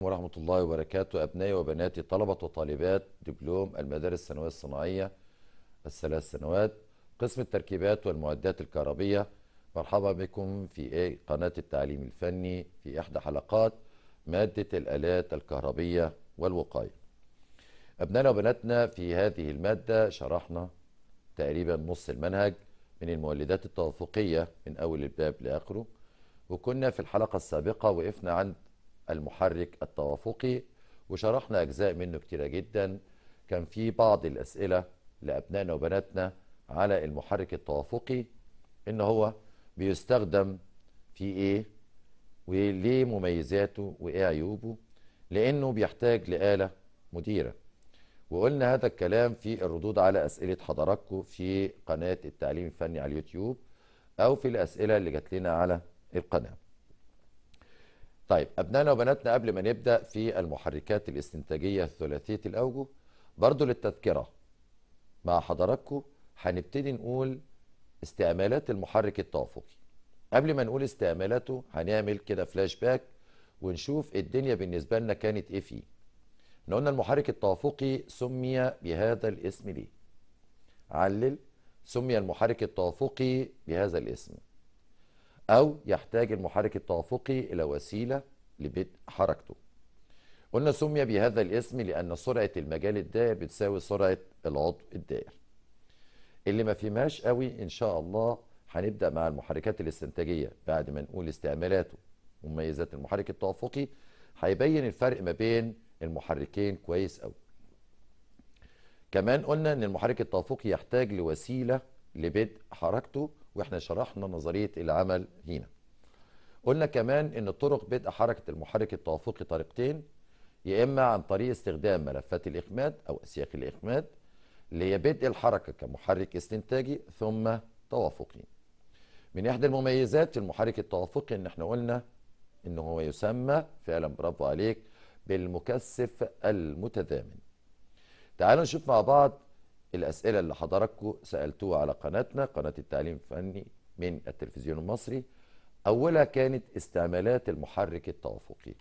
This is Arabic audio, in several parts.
ورحمة الله وبركاته أبنائي وبناتي طلبة وطالبات دبلوم المدارس الثانوية الصناعية الثلاث سنوات قسم التركيبات والمعدات الكهربية مرحبا بكم في إيه؟ قناة التعليم الفني في إحدى حلقات مادة الآلات الكهربية والوقاية أبنائنا وبناتنا في هذه المادة شرحنا تقريبا نص المنهج من المولدات التوافقية من أول الباب لآخره وكنا في الحلقة السابقة وقفنا عند المحرك التوافقي وشرحنا أجزاء منه كتيرة جدا كان في بعض الأسئلة لأبنائنا وبناتنا على المحرك التوافقي إن هو بيستخدم في إيه وليه مميزاته وإيه عيوبه لأنه بيحتاج لآلة مديرة وقلنا هذا الكلام في الردود على أسئلة حضراتكم في قناة التعليم الفني على اليوتيوب أو في الأسئلة اللي جات لنا على القناة طيب أبنائنا وبناتنا قبل ما نبدأ في المحركات الاستنتاجية ثلاثية الأوجه برضو للتذكرة مع حضراتكم هنبتدي نقول استعمالات المحرك التوافقي قبل ما نقول استعمالاته هنعمل كده فلاش باك ونشوف الدنيا بالنسبة لنا كانت ايه فيه احنا قلنا المحرك التوافقي سمي بهذا الاسم ليه علل سمي المحرك التوافقي بهذا الاسم أو يحتاج المحرك التوافقي إلى وسيلة لبدء حركته قلنا سمي بهذا الاسم لأن سرعة المجال الدائر بتساوي سرعة العضو الدائر اللي ما فيهاش قوي إن شاء الله هنبدأ مع المحركات الاستنتاجية بعد ما نقول استعمالاته ومميزات المحرك التوافقي هيبين الفرق ما بين المحركين كويس قوي كمان قلنا ان المحرك التوافقي يحتاج لوسيله لبدء حركته واحنا شرحنا نظريه العمل هنا قلنا كمان ان طرق بدء حركه المحرك التوافقي طريقتين يا اما عن طريق استخدام ملفات الاخماد او اسياخ الاخماد اللي هي بدء الحركه كمحرك استنتاجي ثم توافقي من احدى المميزات في المحرك التوافقي ان احنا قلنا ان هو يسمى فعلا برافو عليك بالمكثف المتزامن تعالوا نشوف مع بعض الأسئلة اللي حضراتكم سألتوها على قناتنا قناة التعليم الفني من التلفزيون المصري أولها كانت استعمالات المحرك التوافقي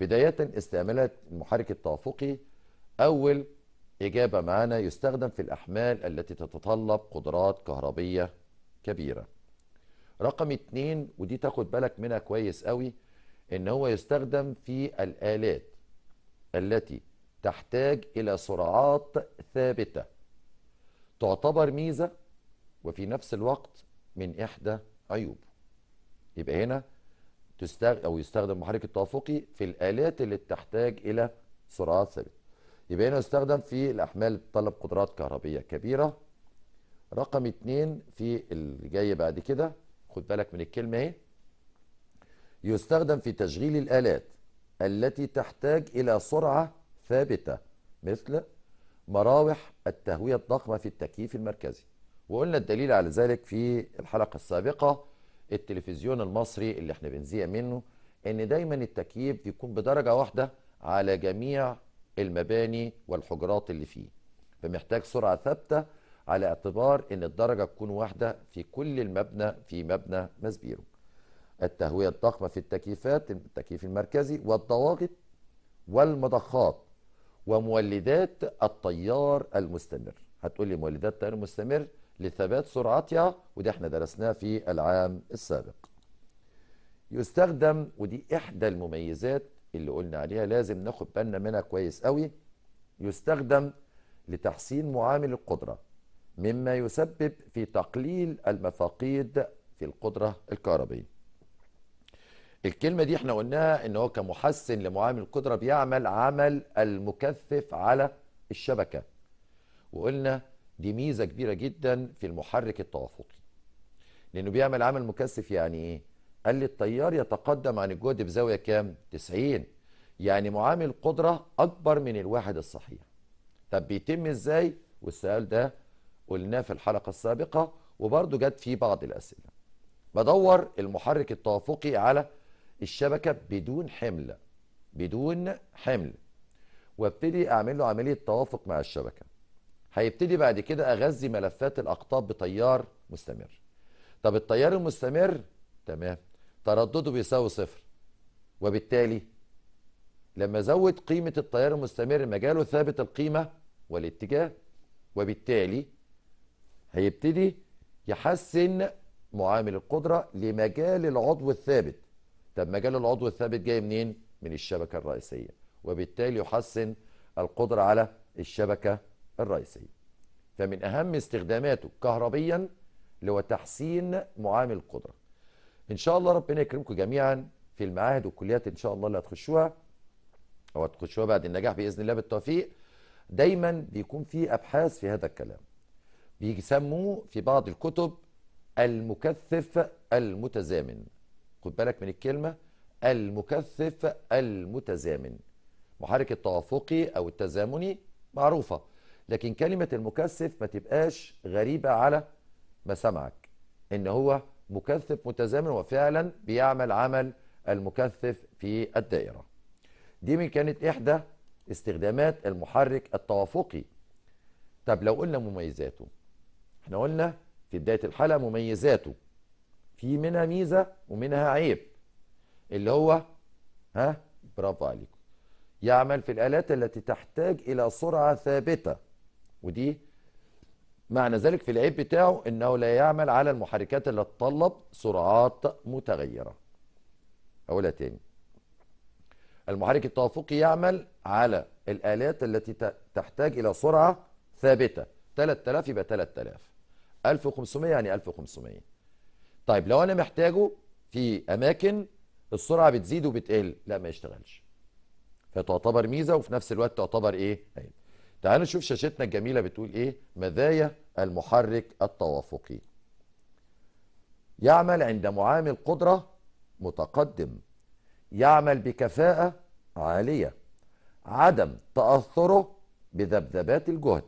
بداية استعمالات المحرك التوافقي أول إجابة معنا يستخدم في الأحمال التي تتطلب قدرات كهربية كبيرة رقم اتنين ودي تاخد بالك منها كويس قوي إن هو يستخدم في الآلات التي تحتاج إلى سرعات ثابتة تعتبر ميزة وفي نفس الوقت من إحدى عيوبه يبقى هنا تستغ... أو يستخدم محرك التوافقي في الآلات اللي بتحتاج إلى سرعات ثابتة يبقى هنا يستخدم في الأحمال اللي قدرات كهربية كبيرة رقم اتنين في اللي جاي بعد كده خد بالك من الكلمة اهي يستخدم في تشغيل الآلات التي تحتاج إلى سرعة ثابتة مثل مراوح التهوية الضخمة في التكييف المركزي وقلنا الدليل على ذلك في الحلقة السابقة التلفزيون المصري اللي احنا بنزيع منه ان دايما التكييف بيكون بدرجة واحدة على جميع المباني والحجرات اللي فيه فمحتاج سرعة ثابتة على اعتبار ان الدرجة تكون واحدة في كل المبنى في مبنى مسبيرو التهوية الضخمة في التكييفات التكييف المركزي والضواغط والمضخات ومولدات التيار المستمر هتقول لي مولدات التيار المستمر لثبات سرعتها وده احنا درسناه في العام السابق يستخدم ودي احدى المميزات اللي قلنا عليها لازم ناخد بالنا منها كويس قوي يستخدم لتحسين معامل القدرة مما يسبب في تقليل المفاقيد في القدرة الكهربية الكلمة دي احنا قلناها ان هو كمحسن لمعامل القدرة بيعمل عمل المكثف على الشبكة وقلنا دي ميزة كبيرة جدا في المحرك التوافقي لانه بيعمل عمل مكثف يعني ايه قال لي التيار يتقدم عن الجهد بزاوية كام 90 يعني معامل القدرة اكبر من الواحد الصحيح طب بيتم ازاي والسؤال ده قلناه في الحلقة السابقة وبرضه جت فيه بعض الاسئلة بدور المحرك التوافقي على الشبكه بدون حمل بدون حمل وابتدي اعمل له عمليه توافق مع الشبكه هيبتدي بعد كده اغذي ملفات الاقطاب بتيار مستمر طب التيار المستمر تمام تردده بيساوي صفر وبالتالي لما ازود قيمه التيار المستمر مجاله ثابت القيمه والاتجاه وبالتالي هيبتدي يحسن معامل القدره لمجال العضو الثابت طب مجال العضو الثابت جاي منين؟ من الشبكة الرئيسية وبالتالي يحسن القدرة على الشبكة الرئيسية فمن أهم استخداماته كهربيا هو تحسين معامل القدرة إن شاء الله ربنا يكرمكم جميعا في المعاهد والكليات إن شاء الله اللي هتخشوها أو هتخشوها بعد النجاح بإذن الله بالتوفيق دايما بيكون في أبحاث في هذا الكلام بيسموه في بعض الكتب المكثف المتزامن خد بالك من الكلمة المكثف المتزامن محرك التوافقي أو التزامني معروفة لكن كلمة المكثف ما تبقاش غريبة على مسامعك إن هو مكثف متزامن وفعلا بيعمل عمل المكثف في الدائرة دي من كانت إحدى استخدامات المحرك التوافقي طب لو قلنا مميزاته احنا قلنا في بداية الحلقة مميزاته في منها ميزة ومنها عيب اللي هو ها برافو عليكم يعمل في الآلات التي تحتاج إلى سرعة ثابتة ودي معنى ذلك في العيب بتاعه أنه لا يعمل على المحركات اللي تتطلب سرعات متغيرة أولها تاني المحرك التوافقي يعمل على الآلات التي تحتاج إلى سرعة ثابتة 3000 يبقى 3000 1500 يعني 1500 طيب لو انا محتاجه في اماكن السرعه بتزيد وبتقل لا ما يشتغلش فتعتبر ميزه وفي نفس الوقت تعتبر ايه عيب تعالوا نشوف شاشتنا الجميله بتقول ايه مزايا المحرك التوافقي يعمل عند معامل قدره متقدم يعمل بكفاءه عاليه عدم تاثره بذبذبات الجهد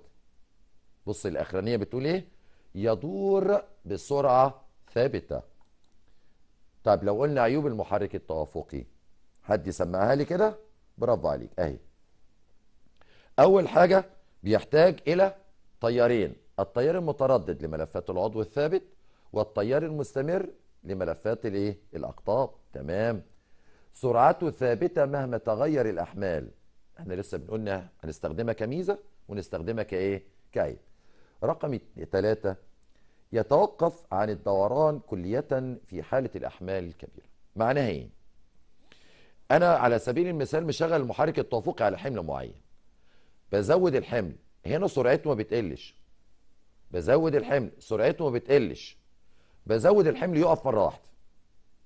بص الاخرانيه بتقول ايه يدور بسرعه ثابتة طيب لو قلنا عيوب المحرك التوافقي حد يسمعها لي كده برافو عليك اهي اول حاجة بيحتاج الى تيارين التيار المتردد لملفات العضو الثابت والتيار المستمر لملفات الايه الاقطاب تمام سرعته ثابتة مهما تغير الاحمال احنا لسه بنقولنا هنستخدمها كميزة ونستخدمها كايه كعيب رقم ثلاثة يتوقف عن الدوران كلية في حالة الأحمال الكبيرة معناها إيه؟ أنا على سبيل المثال مشغل محرك التوافقي على حمل معين بزود الحمل هنا سرعته ما بتقلش بزود الحمل سرعته ما بتقلش بزود الحمل يقف مرة واحدة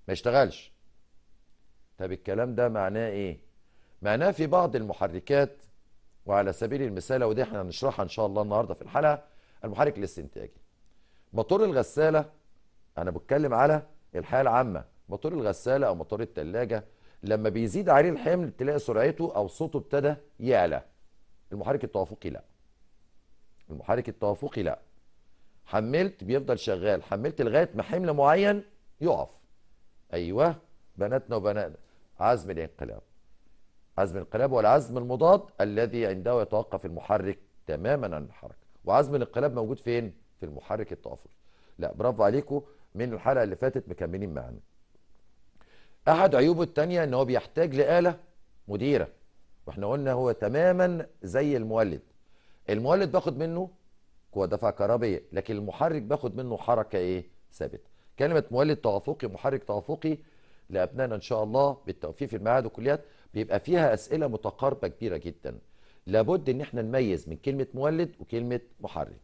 ما يشتغلش طب الكلام ده معناه إيه؟ معناه في بعض المحركات وعلى سبيل المثال ودي احنا هنشرحها إن شاء الله النهاردة في الحلقة المحرك الاستنتاجي موتور الغساله انا بتكلم على الحاله العامه موتور الغساله او موتور الثلاجه لما بيزيد عليه الحمل تلاقي سرعته او صوته ابتدى يعلى المحرك التوافقي لا المحرك التوافقي لا حملت بيفضل شغال حملت لغايه ما حمل معين يقف ايوه بناتنا وبناتنا عزم الانقلاب عزم الانقلاب والعزم المضاد الذي عنده يتوقف المحرك تماما عن الحركه وعزم الانقلاب موجود فين في المحرك التوافقي لا برافو عليكم من الحلقه اللي فاتت مكملين معانا احد عيوبه التانية ان هو بيحتاج لآلة مديرة واحنا قلنا هو تماما زي المولد المولد باخد منه قوة دفع كهربية لكن المحرك باخد منه حركة ايه ثابتة كلمة مولد توافقي محرك توافقي لأبنائنا إن شاء الله بالتوفيق في المعاهد والكليات بيبقى فيها أسئلة متقاربة كبيرة جدا لابد إن احنا نميز من كلمة مولد وكلمة محرك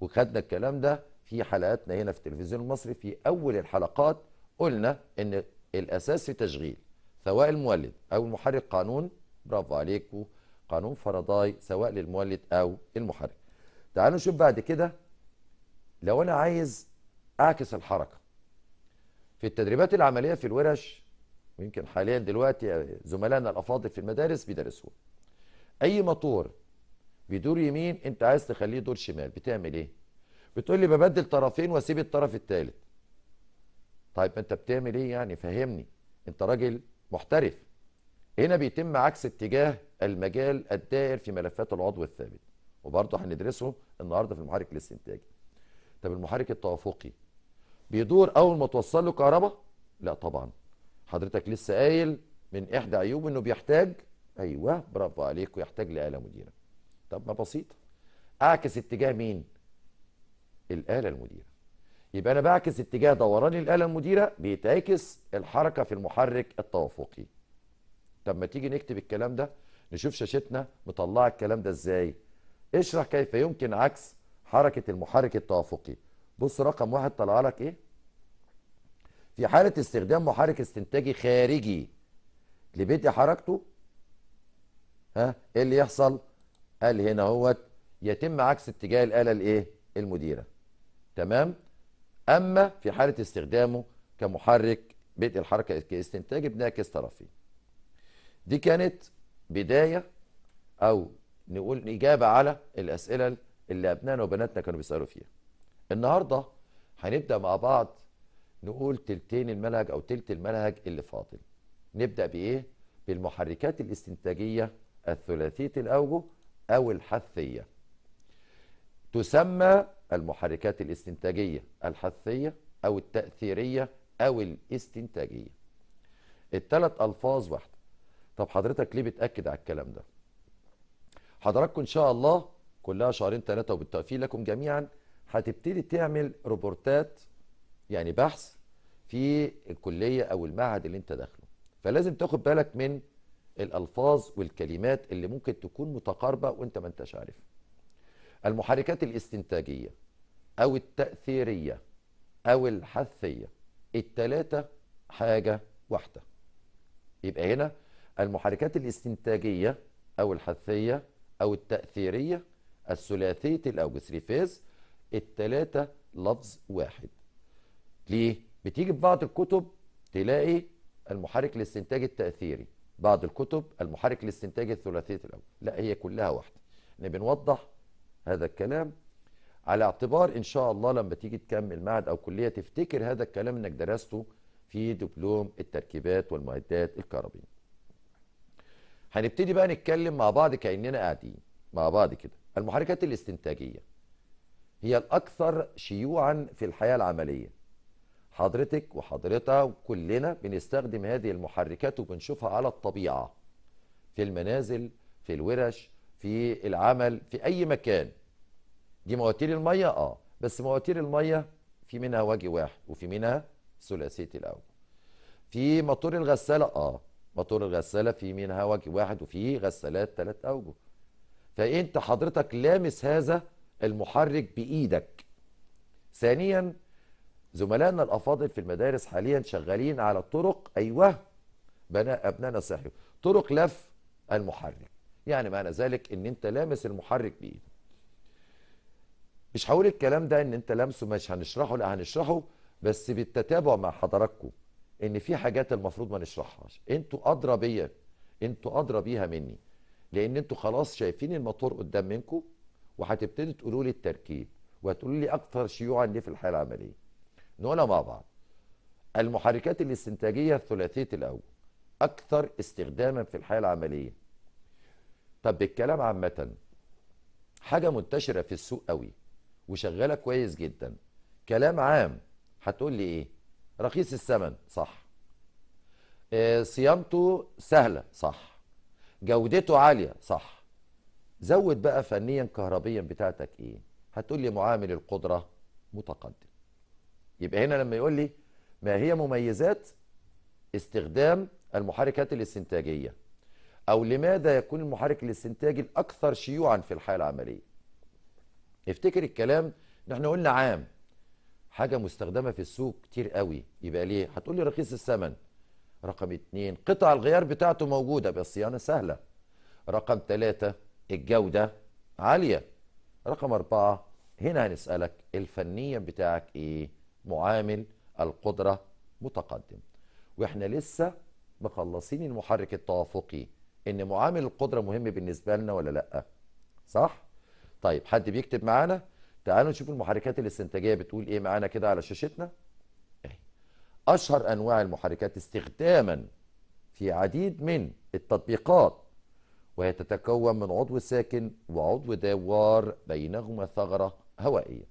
وخدنا الكلام ده في حلقاتنا هنا في التلفزيون المصري في اول الحلقات قلنا ان الاساس في تشغيل سواء المولد او المحرك قانون برافو عليكم قانون فرضاي سواء للمولد او المحرك تعالوا نشوف بعد كده لو انا عايز اعكس الحركه في التدريبات العمليه في الورش ويمكن حاليا دلوقتي زملائنا الافاضل في المدارس بيدرسوها اي موتور بيدور يمين انت عايز تخليه يدور شمال بتعمل ايه بتقول لي ببدل طرفين واسيب الطرف الثالث طيب انت بتعمل ايه يعني فهمني انت راجل محترف هنا بيتم عكس اتجاه المجال الدائر في ملفات العضو الثابت وبرضه هندرسه النهارده في المحرك الاستنتاجي طب المحرك التوافقي بيدور اول ما توصل له كهرباء لا طبعا حضرتك لسه قايل من احدى عيوبه انه بيحتاج ايوه برافو عليك ويحتاج لآلة مديره طب ما بسيط اعكس اتجاه مين الاله المديره يبقى انا بعكس اتجاه دوران الاله المديره بيتعكس الحركه في المحرك التوافقي طب ما تيجي نكتب الكلام ده نشوف شاشتنا مطلعه الكلام ده ازاي اشرح كيف يمكن عكس حركه المحرك التوافقي بص رقم واحد طلع لك ايه في حاله استخدام محرك استنتاجي خارجي لبدء حركته ها ايه اللي يحصل قال هنا هوت يتم عكس اتجاه الآلة الايه المديرة تمام أما في حالة استخدامه كمحرك بدء الحركة كاستنتاج بنعكس طرفين دي كانت بداية أو نقول إجابة على الأسئلة اللي أبنائنا وبناتنا كانوا بيسألوا فيها النهاردة هنبدأ مع بعض نقول تلتين المنهج أو تلت المنهج اللي فاضل نبدأ بإيه؟ بالمحركات الاستنتاجية الثلاثية الأوجه أو الحثية تسمى المحركات الاستنتاجية الحثية أو التأثيرية أو الاستنتاجية التلات ألفاظ واحدة طب حضرتك ليه بتأكد على الكلام ده حضراتكم إن شاء الله كلها شهرين ثلاثة وبالتوفيق لكم جميعا هتبتدي تعمل روبورتات يعني بحث في الكلية أو المعهد اللي أنت داخله فلازم تاخد بالك من الالفاظ والكلمات اللي ممكن تكون متقاربه وانت ما انتش عارف المحركات الاستنتاجيه او التاثيريه او الحثيه الثلاثه حاجه واحده يبقى هنا المحركات الاستنتاجيه او الحثيه او التاثيريه الثلاثيه الاوج 3 فيز الثلاثه لفظ واحد ليه بتيجي في بعض الكتب تلاقي المحرك الاستنتاجي التاثيري بعض الكتب المحرك الاستنتاجي الثلاثية الأول لا هي كلها واحدة احنا بنوضح هذا الكلام على اعتبار إن شاء الله لما تيجي تكمل معهد أو كلية تفتكر هذا الكلام إنك درسته في دبلوم التركيبات والمعدات الكهربية هنبتدي بقى نتكلم مع بعض كأننا قاعدين مع بعض كده المحركات الاستنتاجية هي الأكثر شيوعا في الحياة العملية حضرتك وحضرتها وكلنا بنستخدم هذه المحركات وبنشوفها على الطبيعة في المنازل في الورش في العمل في أي مكان دي مواتير المية آه بس مواتير المية في منها وجه واحد وفي منها ثلاثية الأوجه في موتور الغسالة آه موتور الغسالة في منها وجه واحد وفي غسالات ثلاث أوجه فأنت حضرتك لامس هذا المحرك بإيدك ثانيا زملائنا الافاضل في المدارس حاليا شغالين على الطرق ايوه بناء ابنائنا صحيوا طرق لف المحرك يعني معنى ذلك ان انت لامس المحرك بايدك مش هقول الكلام ده ان انت لامسه مش هنشرحه لا هنشرحه بس بالتتابع مع حضراتكم ان في حاجات المفروض ما نشرحهاش انتوا ادرى بيا انتوا ادرى بيها مني لان انتوا خلاص شايفين الموتور قدام منكم وهتبتدي تقولوا لي التركيب وهتقولوا لي اكثر شيوعا ليه في الحاله العمليه نقولها مع بعض المحركات الاستنتاجية ثلاثية الأول أكثر استخداما في الحياة العملية طب بالكلام عامة حاجة منتشرة في السوق قوي وشغالة كويس جدا كلام عام هتقول لي إيه رخيص الثمن صح آه، صيانته سهلة صح جودته عالية صح زود بقى فنيا كهربيا بتاعتك إيه هتقول لي معامل القدرة متقدم يبقى هنا لما يقول لي ما هي مميزات استخدام المحركات الاستنتاجية أو لماذا يكون المحرك الاستنتاجي الأكثر شيوعا في الحياة العملية افتكر الكلام نحن قلنا عام حاجة مستخدمة في السوق كتير قوي يبقى ليه هتقول لي رخيص الثمن رقم اتنين قطع الغيار بتاعته موجودة بالصيانة سهلة رقم تلاتة الجودة عالية رقم أربعة هنا هنسألك الفنية بتاعك ايه معامل القدرة متقدم واحنا لسه مخلصين المحرك التوافقي ان معامل القدرة مهم بالنسبة لنا ولا لأ صح؟ طيب حد بيكتب معانا تعالوا نشوف المحركات الاستنتاجية بتقول ايه معانا كده على شاشتنا إيه. اشهر انواع المحركات استخداما في عديد من التطبيقات وهي تتكون من عضو ساكن وعضو دوار بينهما ثغرة هوائية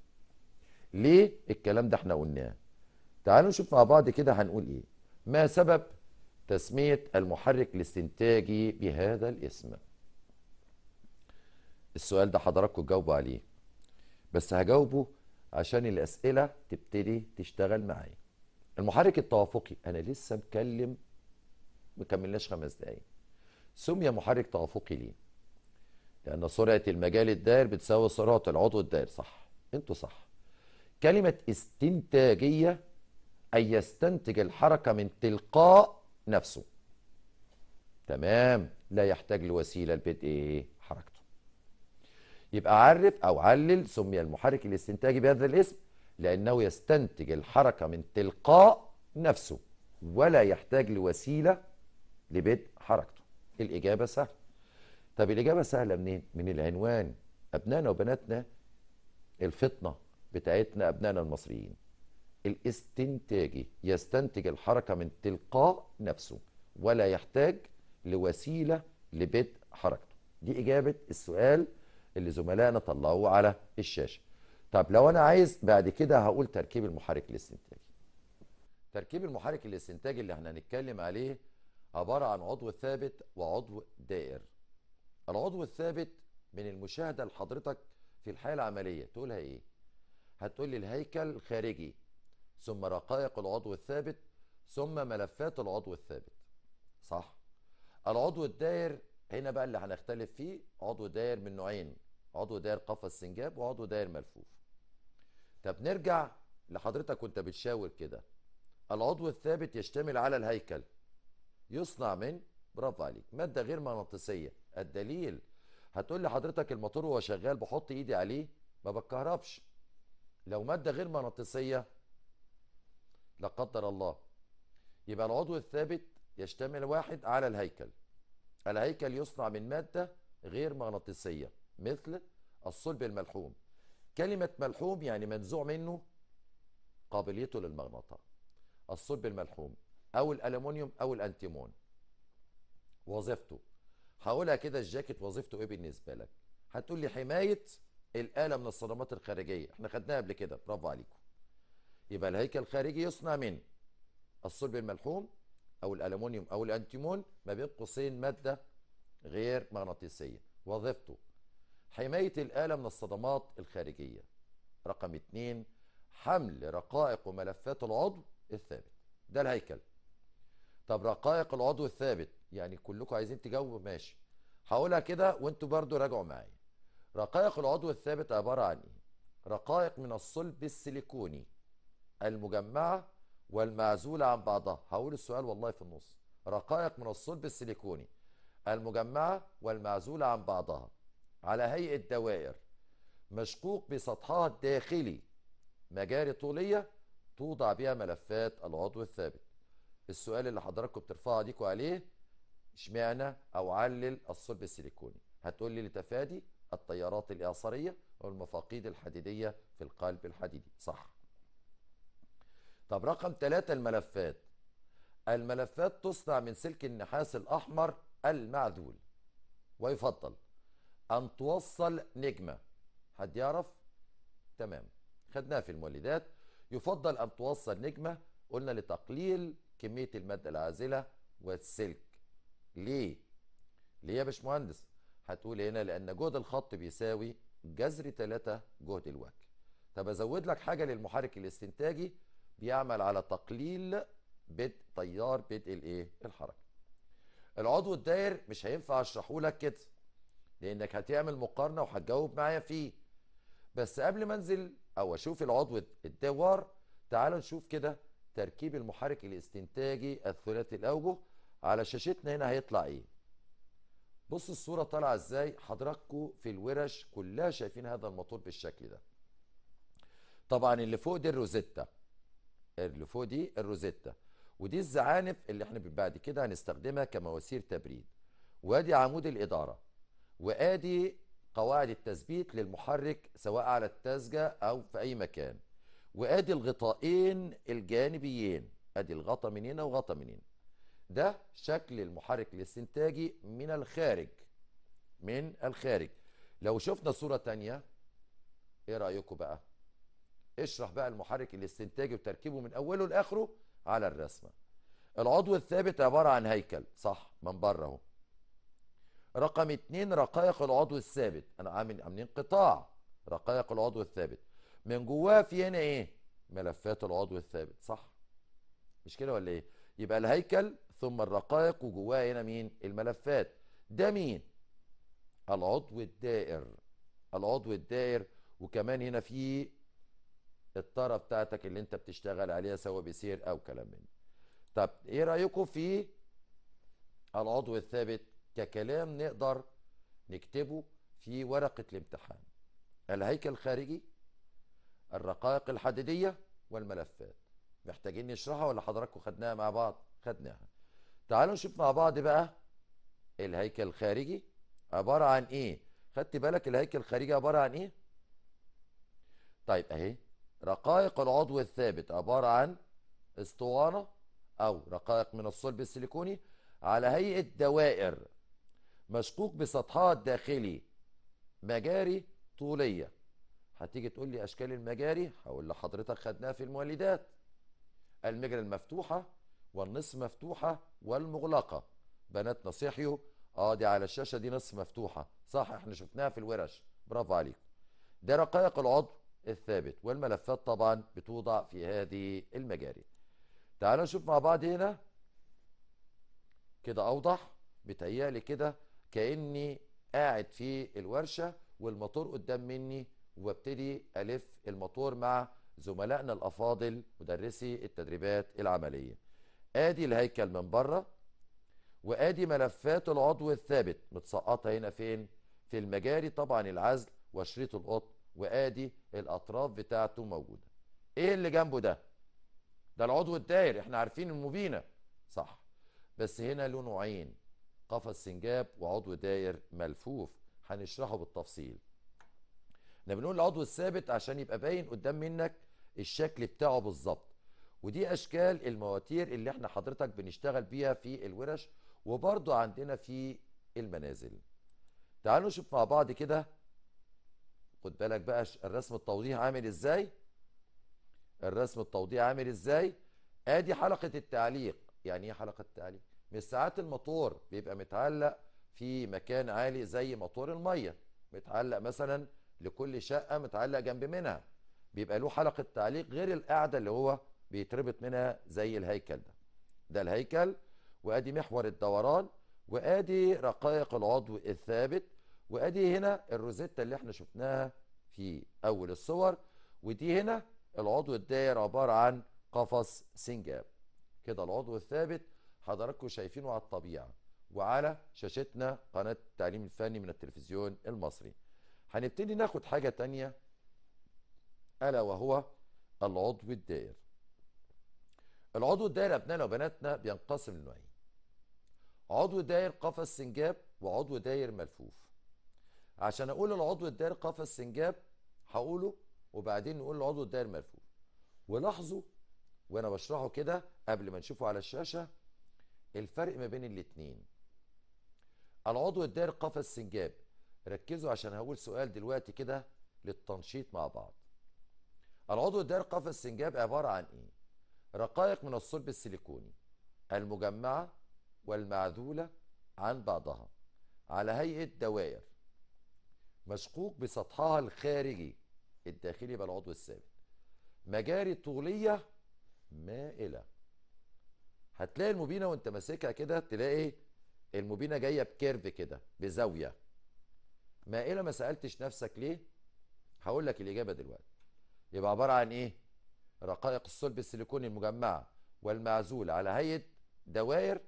ليه الكلام ده احنا قلناه تعالوا نشوف مع بعض كده هنقول ايه ما سبب تسمية المحرك الاستنتاجي بهذا الاسم السؤال ده حضراتكم تجاوبوا عليه بس هجاوبه عشان الأسئلة تبتدي تشتغل معايا المحرك التوافقي أنا لسه مكلم مكملناش خمس دقايق سمي محرك توافقي ليه؟ لأن سرعة المجال الدائر بتساوي سرعة العضو الدائر صح انتوا صح كلمة استنتاجية أي يستنتج الحركة من تلقاء نفسه تمام لا يحتاج لوسيلة لبدء إيه؟ حركته يبقى عرف أو علل سمي المحرك الاستنتاجي بهذا الاسم لأنه يستنتج الحركة من تلقاء نفسه ولا يحتاج لوسيلة لبدء حركته الإجابة سهلة طب الإجابة سهلة منين؟ من العنوان أبنائنا وبناتنا الفطنة بتاعتنا أبنائنا المصريين الاستنتاجي يستنتج الحركة من تلقاء نفسه ولا يحتاج لوسيلة لبدء حركته دي إجابة السؤال اللي زملائنا طلعوه على الشاشة طب لو أنا عايز بعد كده هقول تركيب المحرك الاستنتاجي تركيب المحرك الاستنتاجي اللي احنا هنتكلم عليه عبارة عن عضو ثابت وعضو دائر العضو الثابت من المشاهدة لحضرتك في الحياة العملية تقولها ايه هتقول لي الهيكل خارجي ثم رقائق العضو الثابت ثم ملفات العضو الثابت صح العضو الداير هنا بقى اللي هنختلف فيه عضو داير من نوعين عضو داير قفص سنجاب وعضو داير ملفوف طب نرجع لحضرتك وانت بتشاور كده العضو الثابت يشتمل على الهيكل يصنع من برافو عليك مادة غير مغناطيسية الدليل هتقول لحضرتك الموتور وهو شغال بحط ايدي عليه ما بتكهربش لو مادة غير مغناطيسية لا قدر الله يبقى العضو الثابت يشتمل واحد على الهيكل الهيكل يصنع من مادة غير مغناطيسية مثل الصلب الملحوم كلمة ملحوم يعني منزوع منه قابليته للمغناطة الصلب الملحوم أو الألمونيوم أو الأنتيمون وظيفته هقولها كده الجاكيت وظيفته إيه بالنسبة لك هتقول لي حماية الآلة من الصدمات الخارجية احنا خدناها قبل كده برافو عليكم يبقى الهيكل الخارجي يصنع من الصلب الملحوم أو الألمونيوم أو الأنتيمون ما بين قوسين مادة غير مغناطيسية وظيفته حماية الآلة من الصدمات الخارجية رقم اتنين حمل رقائق وملفات العضو الثابت ده الهيكل طب رقائق العضو الثابت يعني كلكم عايزين تجاوبوا ماشي هقولها كده وانتوا برضو راجعوا معايا رقائق العضو الثابت عبارة عن إيه؟ رقائق من الصلب السيليكوني المجمعة والمعزولة عن بعضها هقول السؤال والله في النص رقائق من الصلب السيليكوني المجمعة والمعزولة عن بعضها على هيئة دوائر مشقوق بسطحها الداخلي مجاري طولية توضع بها ملفات العضو الثابت السؤال اللي حضراتكم بترفعوا ايديكم عليه اشمعنى او علل الصلب السيليكوني هتقول لي لتفادي التيارات الإعصارية والمفاقيد الحديدية في القلب الحديدي صح طب رقم ثلاثة الملفات الملفات تصنع من سلك النحاس الأحمر المعذول ويفضل أن توصل نجمة حد يعرف؟ تمام خدناها في المولدات يفضل أن توصل نجمة قلنا لتقليل كمية المادة العازلة والسلك ليه؟ ليه يا باشمهندس؟ هتقول هنا لأن جهد الخط بيساوي جذر 3 جهد الوجه طب أزود لك حاجة للمحرك الاستنتاجي بيعمل على تقليل بدء تيار بدء الايه الحركة العضو الداير مش هينفع اشرحه لك كده لانك هتعمل مقارنه وهتجاوب معايا فيه بس قبل ما انزل او اشوف العضو الدوار تعال نشوف كده تركيب المحرك الاستنتاجي الثلاثي الاوجه على شاشتنا هنا هيطلع ايه بص الصورة طالعة ازاي حضراتكم في الورش كلها شايفين هذا الموتور بالشكل ده طبعا اللي فوق دي الروزيتا اللي فوق دي الروزيتا ودي الزعانف اللي احنا بعد كده هنستخدمها كمواسير تبريد وادي عمود الإدارة وادي قواعد التثبيت للمحرك سواء على التازجه أو في أي مكان وادي الغطائين الجانبيين ادي الغطا من هنا وغطا من هنا ده شكل المحرك الاستنتاجي من الخارج من الخارج لو شفنا صورة تانية ايه رأيكم بقى اشرح بقى المحرك الاستنتاجي وتركيبه من اوله لاخره على الرسمة العضو الثابت عبارة عن هيكل صح من بره اهو رقم اتنين رقائق العضو الثابت انا عامل عاملين قطاع رقائق العضو الثابت من جواه في هنا ايه ملفات العضو الثابت صح مش كده ولا ايه يبقى الهيكل ثم الرقائق وجواها هنا مين الملفات ده مين العضو الدائر العضو الدائر وكمان هنا في الطاره بتاعتك اللي انت بتشتغل عليها سواء بسير او كلام من طب ايه رايكم في العضو الثابت ككلام نقدر نكتبه في ورقه الامتحان الهيكل الخارجي الرقائق الحديديه والملفات محتاجين نشرحها ولا حضراتكم خدناها مع بعض خدناها تعالوا نشوف مع بعض بقى الهيكل الخارجي عبارة عن ايه خدت بالك الهيكل الخارجي عبارة عن ايه طيب اهي رقائق العضو الثابت عبارة عن اسطوانة او رقائق من الصلب السيليكوني على هيئة دوائر مشقوق بسطحها الداخلي مجاري طولية هتيجي تقول لي اشكال المجاري هقول لحضرتك خدناها في المولدات المجرى المفتوحة والنصف مفتوحة والمغلقة بنات نصيحيو اه دي على الشاشة دي نصف مفتوحة صح احنا شفناها في الورش برافو عليكم ده رقائق العضو الثابت والملفات طبعا بتوضع في هذه المجاري تعالوا نشوف مع بعض هنا كده اوضح بتهيألي كده كأني قاعد في الورشة والموتور قدام مني وابتدي ألف الموتور مع زملائنا الأفاضل مدرسي التدريبات العملية ادي الهيكل من بره وادي ملفات العضو الثابت متسقطه هنا فين في المجاري طبعا العزل وشريط القطن وادي الاطراف بتاعته موجوده ايه اللي جنبه ده ده العضو الداير احنا عارفين المبينه صح بس هنا له نوعين قفص سنجاب وعضو داير ملفوف هنشرحه بالتفصيل احنا بنقول العضو الثابت عشان يبقى باين قدام منك الشكل بتاعه بالظبط ودي اشكال المواتير اللي احنا حضرتك بنشتغل بيها في الورش وبرضو عندنا في المنازل تعالوا نشوف مع بعض كده خد بالك بقى الرسم التوضيح عامل ازاي الرسم التوضيح عامل ازاي ادي حلقه التعليق يعني ايه حلقه التعليق من ساعات الموتور بيبقى متعلق في مكان عالي زي موتور الميه متعلق مثلا لكل شقه متعلق جنب منها بيبقى له حلقه تعليق غير القاعده اللي هو بيتربط منها زي الهيكل ده ده الهيكل وادي محور الدوران وادي رقائق العضو الثابت وادي هنا الروزيتا اللي احنا شفناها في اول الصور ودي هنا العضو الداير عباره عن قفص سنجاب كده العضو الثابت حضراتكم شايفينه على الطبيعه وعلى شاشتنا قناه التعليم الفني من التلفزيون المصري هنبتدي ناخد حاجه تانية الا وهو العضو الداير العضو الدائري أبنائنا وبناتنا بينقسم لنوعين عضو داير قفص سنجاب وعضو داير ملفوف عشان أقول العضو الداير قفص سنجاب هقوله وبعدين نقول العضو الداير ملفوف ولاحظوا وأنا بشرحه كده قبل ما نشوفه على الشاشة الفرق ما بين الاتنين العضو الداير قفص سنجاب ركزوا عشان هقول سؤال دلوقتي كده للتنشيط مع بعض العضو الداير قفص سنجاب عبارة عن ايه رقائق من الصلب السيليكوني المجمعة والمعذولة عن بعضها على هيئة دوائر مشقوق بسطحها الخارجي الداخلي يبقى العضو الثابت مجاري طولية مائلة هتلاقي المبينة وانت ماسكها كده تلاقي المبينة جاية بكيرف كده بزاوية مائلة ما سألتش نفسك ليه هقول لك الإجابة دلوقتي يبقى عبارة عن إيه رقائق الصلب السيليكوني المجمعة والمعزول على هيئة دوائر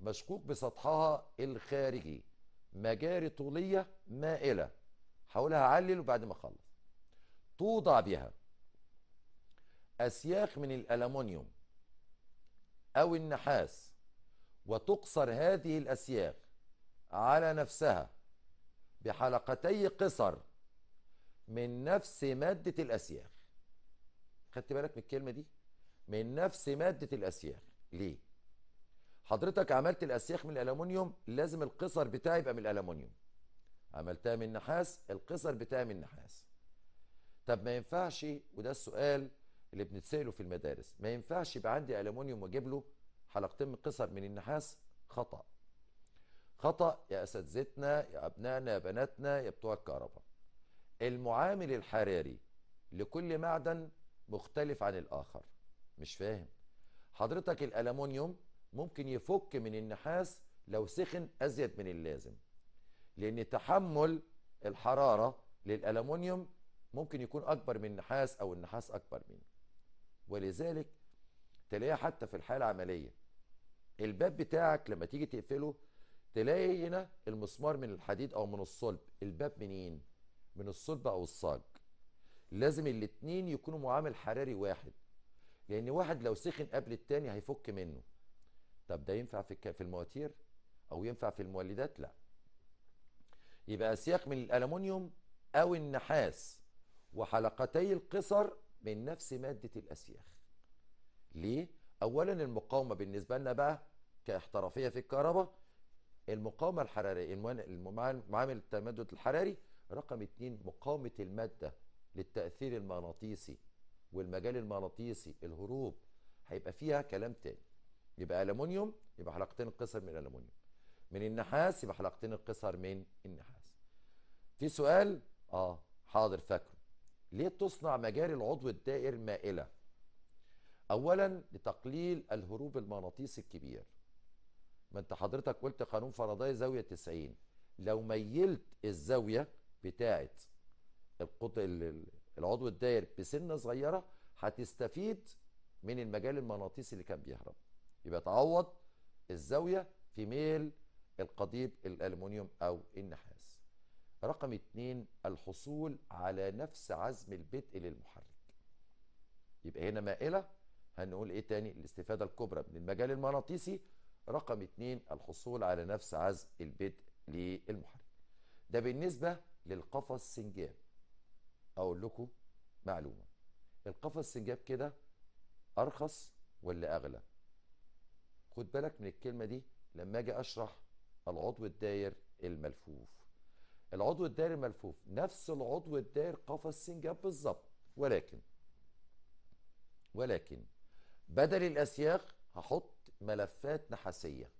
مشكوك بسطحها الخارجي مجاري طولية مائلة حولها علل وبعد ما أخلص توضع بها أسياخ من الألمونيوم أو النحاس وتقصر هذه الأسياخ على نفسها بحلقتي قصر من نفس مادة الأسياخ خدت بالك من الكلمه دي من نفس ماده الاسياخ ليه حضرتك عملت الاسياخ من الالومنيوم لازم القصر بتاعي يبقى من الالومنيوم عملتها من نحاس القصر بتاعي من نحاس طب ما ينفعش وده السؤال اللي بنتساله في المدارس ما ينفعش يبقى عندي الومنيوم واجيب له حلقتين من قصر من النحاس خطا خطا يا اساتذتنا يا ابنائنا يا بناتنا يا بتوع الكهرباء المعامل الحراري لكل معدن مختلف عن الآخر مش فاهم حضرتك الألمونيوم ممكن يفك من النحاس لو سخن أزيد من اللازم لأن تحمل الحرارة للألمونيوم ممكن يكون أكبر من النحاس أو النحاس أكبر منه ولذلك تلاقيها حتى في الحالة العملية الباب بتاعك لما تيجي تقفله تلاقي هنا المسمار من الحديد أو من الصلب الباب منين؟ من الصلب أو الصلب لازم الاتنين يكونوا معامل حراري واحد لان واحد لو سخن قبل التاني هيفك منه طب ده ينفع في في المواتير او ينفع في المولدات لا يبقى سياق من الالومنيوم او النحاس وحلقتي القصر من نفس ماده الاسياخ ليه اولا المقاومه بالنسبه لنا بقى كاحترافيه في الكهرباء المقاومه الحراريه المعامل التمدد الحراري رقم اتنين مقاومه الماده للتأثير المغناطيسي والمجال المغناطيسي الهروب هيبقى فيها كلام تاني يبقى ألمونيوم يبقى حلقتين القصر من الألمونيوم من النحاس يبقى حلقتين القصر من النحاس في سؤال اه حاضر فاكره ليه تصنع مجاري العضو الدائر مائلة أولا لتقليل الهروب المغناطيسي الكبير ما انت حضرتك قلت قانون فرضاي زاوية 90 لو ميلت الزاوية بتاعت القطع العضو الداير بسنه صغيره هتستفيد من المجال المغناطيسي اللي كان بيهرب يبقى تعوض الزاويه في ميل القضيب الالومنيوم او النحاس رقم اتنين الحصول على نفس عزم البدء للمحرك يبقى هنا مائله هنقول ايه تاني الاستفاده الكبرى من المجال المغناطيسي رقم اتنين الحصول على نفس عزم البدء للمحرك ده بالنسبه للقفص سنجاب اقول لكم معلومه القفص سنجاب كده ارخص ولا اغلى خد بالك من الكلمه دي لما اجي اشرح العضو الداير الملفوف العضو الداير الملفوف نفس العضو الداير قفص سنجاب بالظبط ولكن ولكن بدل الاسياخ هحط ملفات نحاسيه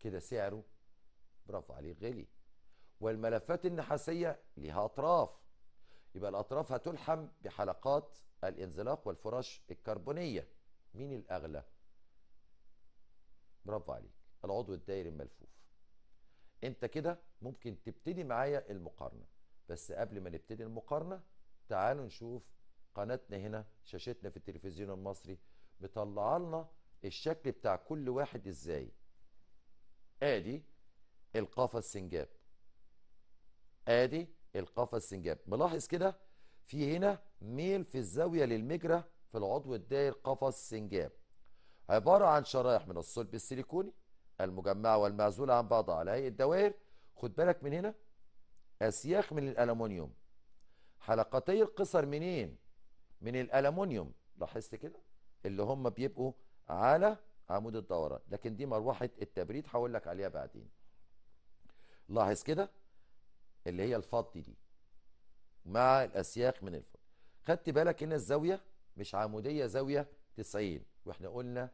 كده سعره برافو عليك غلي والملفات النحاسيه ليها اطراف يبقى الأطراف هتلحم بحلقات الانزلاق والفراش الكربونية مين الأغلى؟ برافو عليك العضو الدائري الملفوف انت كده ممكن تبتدي معايا المقارنة بس قبل ما نبتدي المقارنة تعالوا نشوف قناتنا هنا شاشتنا في التلفزيون المصري مطلعه لنا الشكل بتاع كل واحد ازاي ادي القفص السنجاب ادي القفص السنجاب ملاحظ كده في هنا ميل في الزاويه للمجرى في العضو الدائر قفص سنجاب عباره عن شرائح من الصلب السيليكوني المجمعه والمعزوله عن بعضها على هيئه دوائر خد بالك من هنا اسياخ من الالومنيوم حلقتي القصر منين من الالومنيوم لاحظت كده اللي هم بيبقوا على عمود الدوران لكن دي مروحه التبريد هقول لك عليها بعدين لاحظ كده اللي هي الفضي دي مع الاسياخ من الفضي خدت بالك ان الزاويه مش عموديه زاويه 90 واحنا قلنا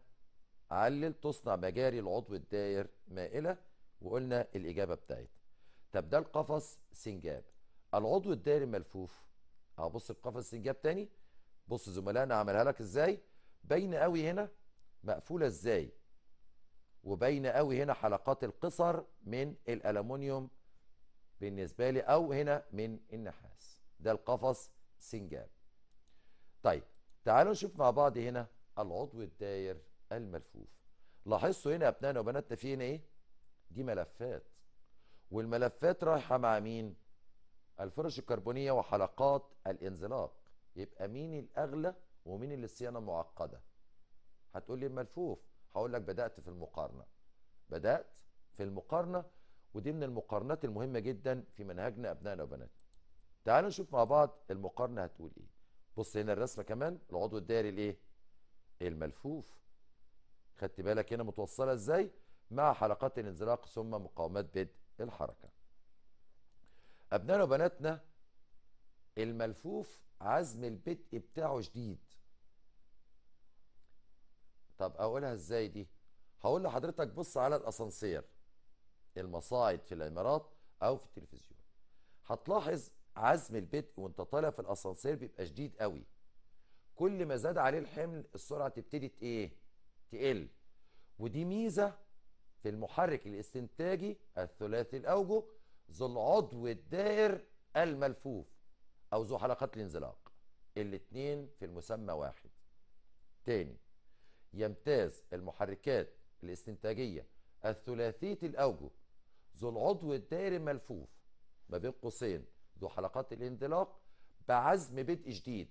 علل تصنع مجاري العضو الداير مائله وقلنا الاجابه بتاعتها طب ده القفص سنجاب العضو الداير ملفوف هبص القفص سنجاب تاني بص زملائنا عملها لك ازاي بين قوي هنا مقفوله ازاي وبين قوي هنا حلقات القصر من الالومنيوم بالنسبة لي أو هنا من النحاس ده القفص سنجاب طيب تعالوا نشوف مع بعض هنا العضو الداير الملفوف لاحظتوا هنا يا أبنائنا وبناتنا في هنا إيه؟ دي ملفات والملفات رايحة مع مين؟ الفرش الكربونية وحلقات الانزلاق يبقى مين الأغلى ومين اللي الصيانة معقدة؟ هتقول لي الملفوف هقول لك بدأت في المقارنة بدأت في المقارنة ودي من المقارنات المهمة جدا في منهجنا أبنائنا وبناتنا تعالوا نشوف مع بعض المقارنة هتقول إيه بص هنا الرسمة كمان العضو الدائري الإيه الملفوف خدت بالك هنا متوصلة إزاي مع حلقات الانزلاق ثم مقاومات بدء الحركة أبنائنا وبناتنا الملفوف عزم البدء بتاعه شديد طب أقولها إزاي دي هقول لحضرتك بص على الأسانسير المصاعد في العمارات او في التلفزيون هتلاحظ عزم البدء وانت طالع في الاسانسير بيبقى شديد قوي كل ما زاد عليه الحمل السرعه تبتدي ايه تقل ودي ميزه في المحرك الاستنتاجي الثلاثي الاوجه ذو العضو الدائر الملفوف او ذو حلقات الانزلاق الاثنين في المسمى واحد تاني يمتاز المحركات الاستنتاجيه الثلاثيه الاوجه ذو العضو الدائري ملفوف ما بين قوسين ذو حلقات الاندلاق بعزم بدء جديد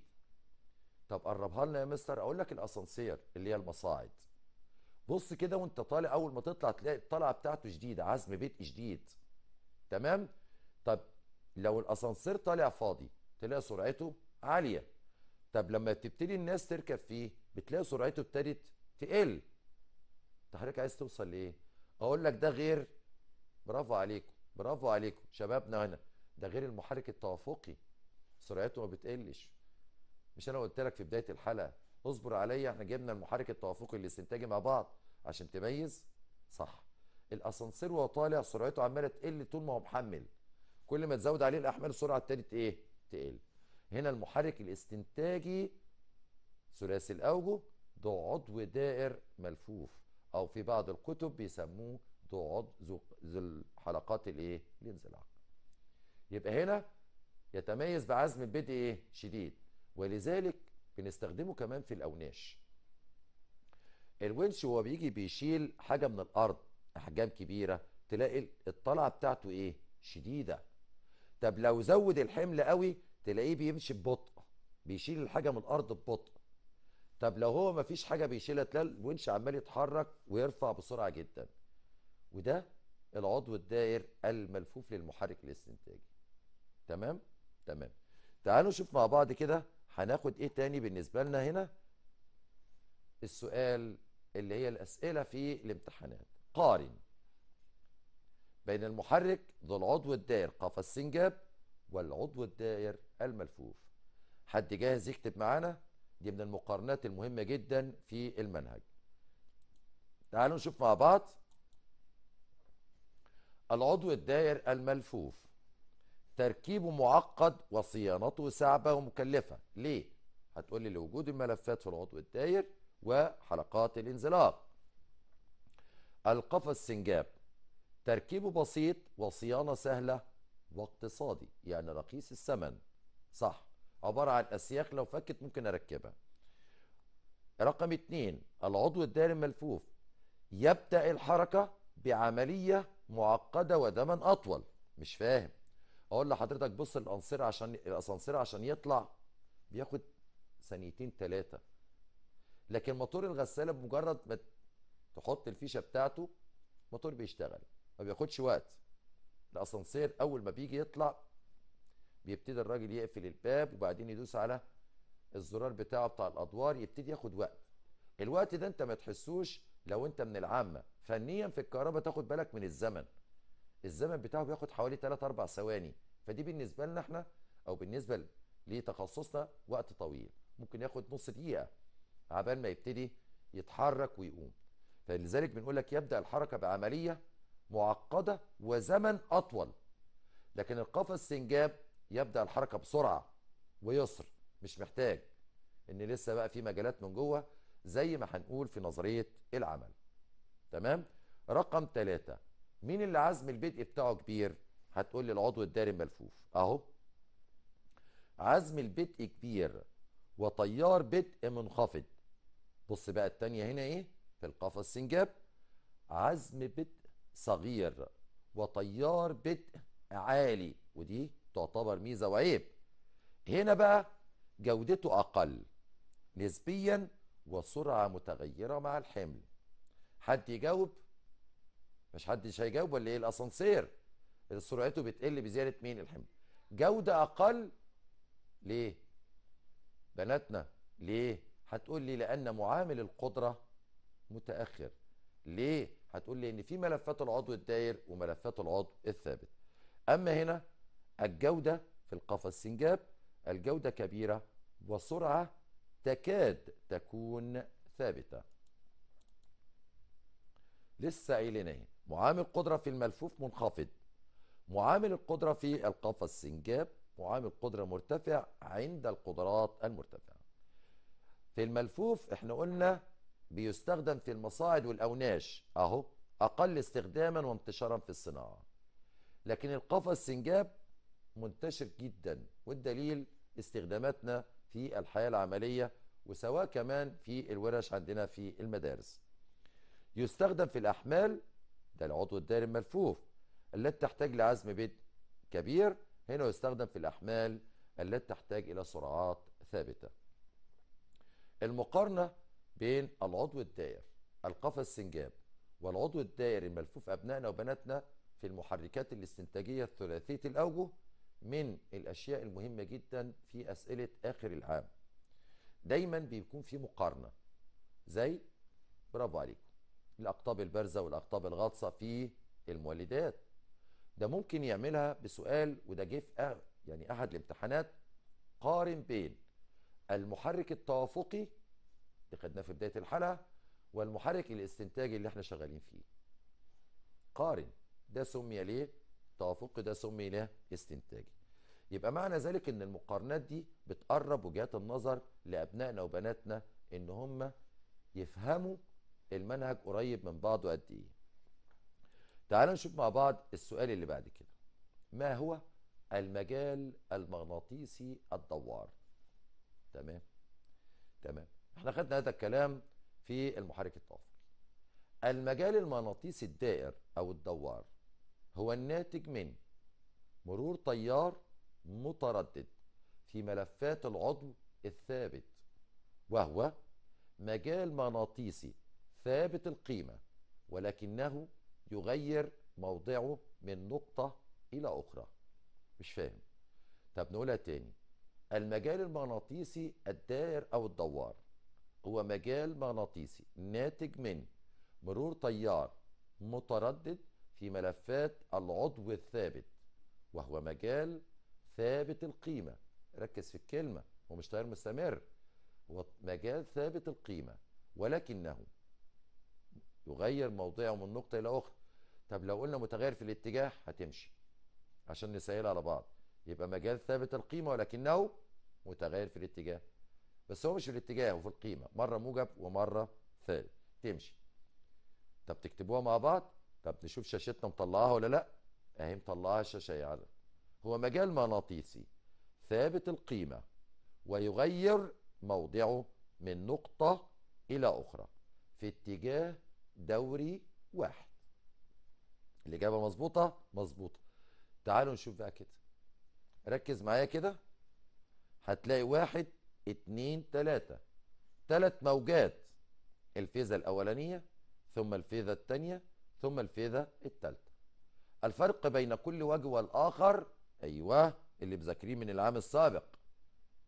طب قربها لنا يا مستر اقول لك الاسانسير اللي هي المصاعد بص كده وانت طالع اول ما تطلع تلاقي الطلعه بتاعته جديده عزم بدء جديد تمام طب لو الاسانسير طالع فاضي تلاقي سرعته عاليه طب لما تبتدي الناس تركب فيه بتلاقي سرعته ابتدت تقل انت حضرتك عايز توصل لايه اقول لك ده غير برافو عليكم برافو عليكم شبابنا هنا ده غير المحرك التوافقي سرعته ما بتقلش مش انا قلت لك في بدايه الحلقه اصبر عليا احنا جبنا المحرك التوافقي الاستنتاجي مع بعض عشان تميز صح الاسانسير وهو طالع سرعته عماله تقل طول ما هو محمل كل ما تزود عليه الاحمال السرعه ابتدت ايه تقل هنا المحرك الاستنتاجي ثلاثي الاوجه ده عضو دائر ملفوف او في بعض الكتب بيسموه تقعد ذو الحلقات الايه؟ الانزلاق. يبقى هنا يتميز بعزم البدء ايه؟ شديد ولذلك بنستخدمه كمان في الاوناش. الونش وهو بيجي بيشيل حاجه من الارض احجام كبيره تلاقي الطلعه بتاعته ايه؟ شديده. طب لو زود الحمل قوي تلاقيه بيمشي ببطء بيشيل الحاجه من الارض ببطء. طب لو هو مفيش حاجه بيشيلها تلاقي الونش عمال يتحرك ويرفع بسرعه جدا. وده العضو الدائر الملفوف للمحرك الاستنتاجي تمام تمام تعالوا نشوف مع بعض كده هناخد ايه تاني بالنسبه لنا هنا السؤال اللي هي الاسئله في الامتحانات قارن بين المحرك ذو العضو الدائر قفص السنجاب والعضو الدائر الملفوف حد جاهز يكتب معانا دي من المقارنات المهمه جدا في المنهج تعالوا نشوف مع بعض العضو الدائر الملفوف تركيبه معقد وصيانته صعبة ومكلفة ليه؟ هتقول لي لوجود الملفات في العضو الدائر وحلقات الانزلاق القفص السنجاب تركيبه بسيط وصيانة سهلة واقتصادي يعني رخيص الثمن صح عبارة عن أسياخ لو فكت ممكن أركبها رقم اتنين العضو الداير الملفوف يبدأ الحركة بعملية معقده وزمن اطول مش فاهم اقول لحضرتك بص الأنصرة عشان الاسانسير عشان يطلع بياخد ثانيتين ثلاثه لكن موتور الغساله بمجرد ما تحط الفيشه بتاعته موتور بيشتغل ما بياخدش وقت الاسانسير اول ما بيجي يطلع بيبتدي الراجل يقفل الباب وبعدين يدوس على الزرار بتاعه بتاع الادوار يبتدي ياخد وقت الوقت ده انت ما تحسوش لو انت من العامه فنيا في الكهرباء تاخد بالك من الزمن الزمن بتاعه بياخد حوالي 3 4 ثواني فدي بالنسبه لنا احنا او بالنسبه لتخصصنا وقت طويل ممكن ياخد نص دقيقه عبال ما يبتدي يتحرك ويقوم فلذلك بنقول لك يبدا الحركه بعمليه معقده وزمن اطول لكن القفص السنجاب يبدا الحركه بسرعه ويسر مش محتاج ان لسه بقى في مجالات من جوه زي ما هنقول في نظريه العمل تمام رقم ثلاثة مين اللي عزم البدء بتاعه كبير هتقول لي العضو الداري ملفوف اهو عزم البدء كبير وتيار بدء منخفض بص بقى التانية هنا ايه في القفص السنجاب عزم بدء صغير وتيار بدء عالي ودي تعتبر ميزة وعيب هنا بقى جودته أقل نسبيا وسرعة متغيرة مع الحمل حد يجاوب مش حدش هيجاوب ولا ايه الاسانسير سرعته بتقل بزياده مين الحمل جوده اقل ليه بناتنا ليه هتقول لي لان معامل القدره متاخر ليه هتقول لي ان في ملفات العضو الداير وملفات العضو الثابت اما هنا الجوده في القفص السنجاب الجوده كبيره وسرعه تكاد تكون ثابته لسه قايلين اهي معامل قدره في الملفوف منخفض معامل القدره في القفص سنجاب معامل قدره مرتفع عند القدرات المرتفعه في الملفوف احنا قلنا بيستخدم في المصاعد والاوناش اهو اقل استخداما وانتشارا في الصناعه لكن القفص سنجاب منتشر جدا والدليل استخداماتنا في الحياه العمليه وسواء كمان في الورش عندنا في المدارس يستخدم في الأحمال ده العضو الدائري الملفوف التي تحتاج لعزم بيت كبير هنا يستخدم في الأحمال التي تحتاج إلى سرعات ثابتة المقارنة بين العضو الدائر القفا السنجاب والعضو الدائري الملفوف أبنائنا وبناتنا في المحركات الاستنتاجية الثلاثية الأوجه من الأشياء المهمة جدا في أسئلة آخر العام دايما بيكون في مقارنة زي برافو عليكم الأقطاب البارزة والأقطاب الغاطسة في المولدات ده ممكن يعملها بسؤال وده جه في يعني أحد الامتحانات قارن بين المحرك التوافقي اللي خدناه في بداية الحلقة والمحرك الاستنتاجي اللي احنا شغالين فيه قارن ده سمي ليه توافقي ده سمي ليه استنتاجي يبقى معنى ذلك ان المقارنات دي بتقرب وجهات النظر لابنائنا وبناتنا ان هم يفهموا المنهج قريب من بعضه قد ايه تعالوا نشوف مع بعض السؤال اللي بعد كده ما هو المجال المغناطيسي الدوار تمام تمام احنا خدنا هذا الكلام في المحرك الطافي المجال المغناطيسي الدائر او الدوار هو الناتج من مرور تيار متردد في ملفات العضو الثابت وهو مجال مغناطيسي ثابت القيمة ولكنه يغير موضعه من نقطة إلى أخرى مش فاهم طب نقولها تاني المجال المغناطيسي الدائر أو الدوار هو مجال مغناطيسي ناتج من مرور تيار متردد في ملفات العضو الثابت وهو مجال ثابت القيمة ركز في الكلمة هو مش تيار مستمر هو مجال ثابت القيمة ولكنه يغير موضعه من نقطة إلى أخرى طب لو قلنا متغير في الاتجاه هتمشي عشان نسهلها على بعض يبقى مجال ثابت القيمة ولكنه متغير في الاتجاه بس هو مش في الاتجاه وفي القيمة مرة موجب ومرة ثابت تمشي طب تكتبوها مع بعض طب نشوف شاشتنا مطلعاها ولا لا اهي مطلعاها الشاشة يا هو مجال مغناطيسي ثابت القيمة ويغير موضعه من نقطة إلى أخرى في اتجاه دوري واحد الإجابة مظبوطة مظبوطة تعالوا نشوف بقى كده ركز معايا كده هتلاقي واحد اتنين تلاتة تلات موجات الفيزة الأولانية ثم الفيزة الثانية ثم الفيزة التالتة الفرق بين كل وجه والآخر أيوه اللي مذاكرين من العام السابق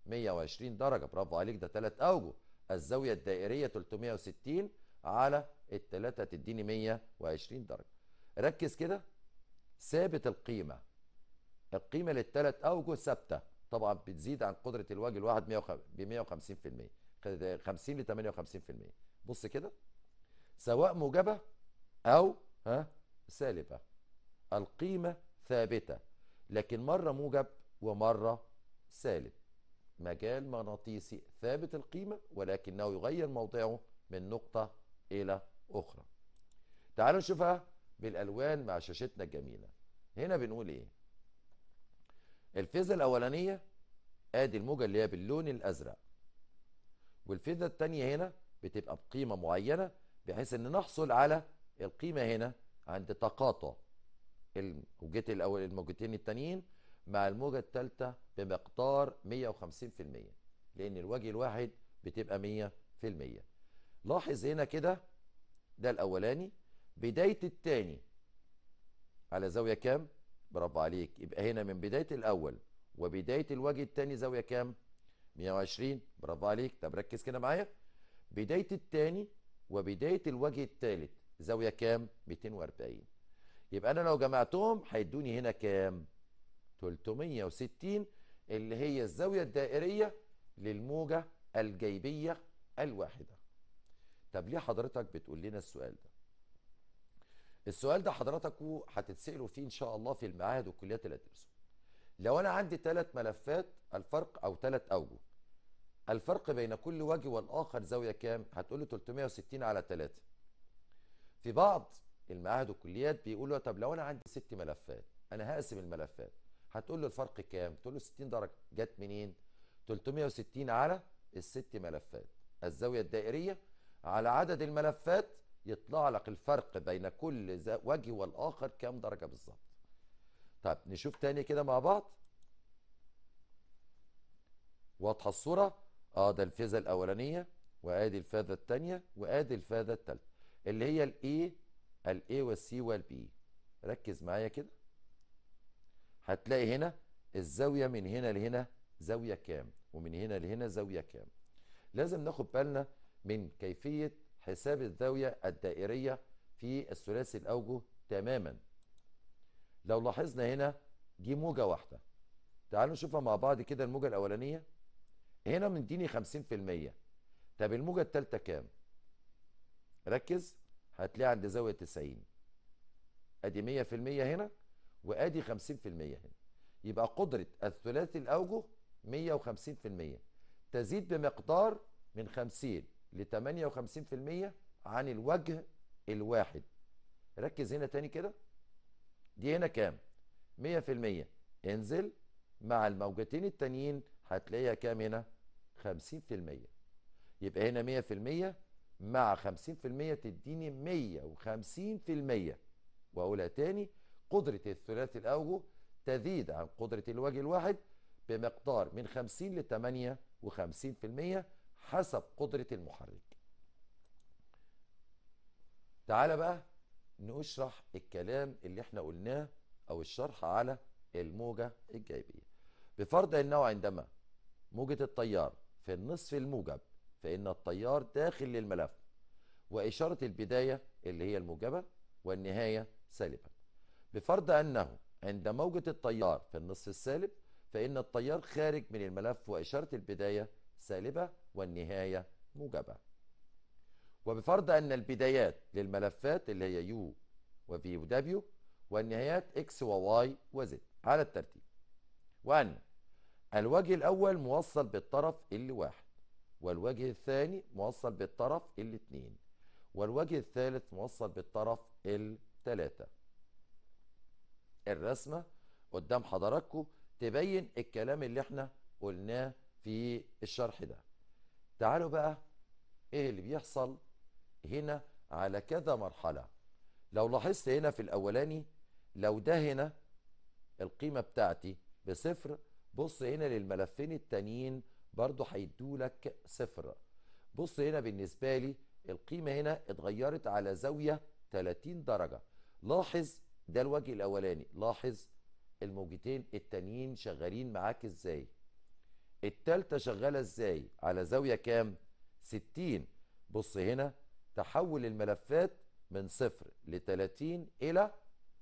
120 درجة برافو عليك ده تلات أوجه الزاوية الدائرية 360 على التلاتة تديني 120 درجة ركز كده ثابت القيمة القيمة للتلات أوجه ثابتة طبعا بتزيد عن قدرة الوجه الواحد ب 150% 50 ل 58% بص كده سواء موجبة أو ها سالبة القيمة ثابتة لكن مرة موجب ومرة سالب مجال مغناطيسي ثابت القيمة ولكنه يغير موضعه من نقطة إلى اخرى تعالوا نشوفها بالالوان مع شاشتنا الجميله هنا بنقول ايه الفيزا الاولانيه ادي الموجه اللي هي باللون الازرق والفيزا الثانيه هنا بتبقى بقيمه معينه بحيث ان نحصل على القيمه هنا عند تقاطع الموجات الاول الموجتين التانيين مع الموجه الثالثه بمقدار 150% لان الوجه الواحد بتبقى 100% لاحظ هنا كده ده الاولاني بدايه الثاني على زاويه كام برافو عليك يبقى هنا من بدايه الاول وبدايه الوجه الثاني زاويه كام 120 برافو عليك طب ركز كده معايا بدايه الثاني وبدايه الوجه الثالث زاويه كام 240 يبقى انا لو جمعتهم هيدوني هنا كام 360 اللي هي الزاويه الدائريه للموجه الجيبيه الواحده طب ليه حضرتك بتقول لنا السؤال ده السؤال ده حضرتك هتتسالوا فيه ان شاء الله في المعاهد والكليات اللي هتدرسوا لو انا عندي ثلاث ملفات الفرق او ثلاث اوجه الفرق بين كل وجه والاخر زاويه كام هتقول لي 360 على 3 في بعض المعاهد والكليات بيقولوا طب لو انا عندي ست ملفات انا هقسم الملفات هتقول له الفرق كام تقول له 60 درجه جت منين 360 على الست ملفات الزاويه الدائريه على عدد الملفات يطلع لك الفرق بين كل وجه والآخر كام درجة بالظبط طيب نشوف تاني كده مع بعض واضحة الصورة اه ده الفيزا الأولانية وادي الفازة التانية وادي الفازة التالتة اللي هي الاي الاي والسي والبي ركز معايا كده هتلاقي هنا الزاوية من هنا لهنا زاوية كام ومن هنا لهنا زاوية كام لازم ناخد بالنا من كيفية حساب الزاوية الدائرية في الثلاثي الأوجه تماما لو لاحظنا هنا دي موجة واحدة تعالوا نشوفها مع بعض كده الموجة الأولانية هنا مديني 50% طب الموجة التالتة كام؟ ركز هتلاقي عند زاوية 90 أدي 100% هنا وأدي 50% هنا يبقى قدرة الثلاثي الأوجه 150% تزيد بمقدار من 50 ل 58% عن الوجه الواحد ركز هنا تاني كده دي هنا كام 100% انزل مع الموجتين التانيين هتلاقيها كام هنا 50% يبقى هنا 100% مع 50% تديني 150% واقولها تاني قدرة الثلاثي الأوجه تزيد عن قدرة الوجه الواحد بمقدار من 50 ل 58% حسب قدرة المحرك تعال بقى نشرح الكلام اللي احنا قلناه او الشرح على الموجة الجايبية بفرض انه عندما موجة التيار في النصف الموجب فان التيار داخل للملف واشارة البداية اللي هي الموجبة والنهاية سالبة بفرض انه عند موجة التيار في النصف السالب فان التيار خارج من الملف واشارة البداية سالبة والنهاية موجبة وبفرض أن البدايات للملفات اللي هي U و V والنهايات X وواي وزد على الترتيب وأن الوجه الأول موصل بالطرف اللي واحد والوجه الثاني موصل بالطرف اللي اتنين والوجه الثالث موصل بالطرف التلاتة الرسمة قدام حضراتكم تبين الكلام اللي احنا قلناه في الشرح ده تعالوا بقى ايه اللي بيحصل هنا على كذا مرحلة لو لاحظت هنا في الاولاني لو ده هنا القيمة بتاعتي بصفر بص هنا للملفين التانيين برضو هيدولك صفر بص هنا بالنسبة لي القيمة هنا اتغيرت على زاوية 30 درجة لاحظ ده الوجه الاولاني لاحظ الموجتين التانيين شغالين معاك ازاي التالتة شغالة ازاي على زاوية كام 60 بص هنا تحول الملفات من صفر ل 30 الى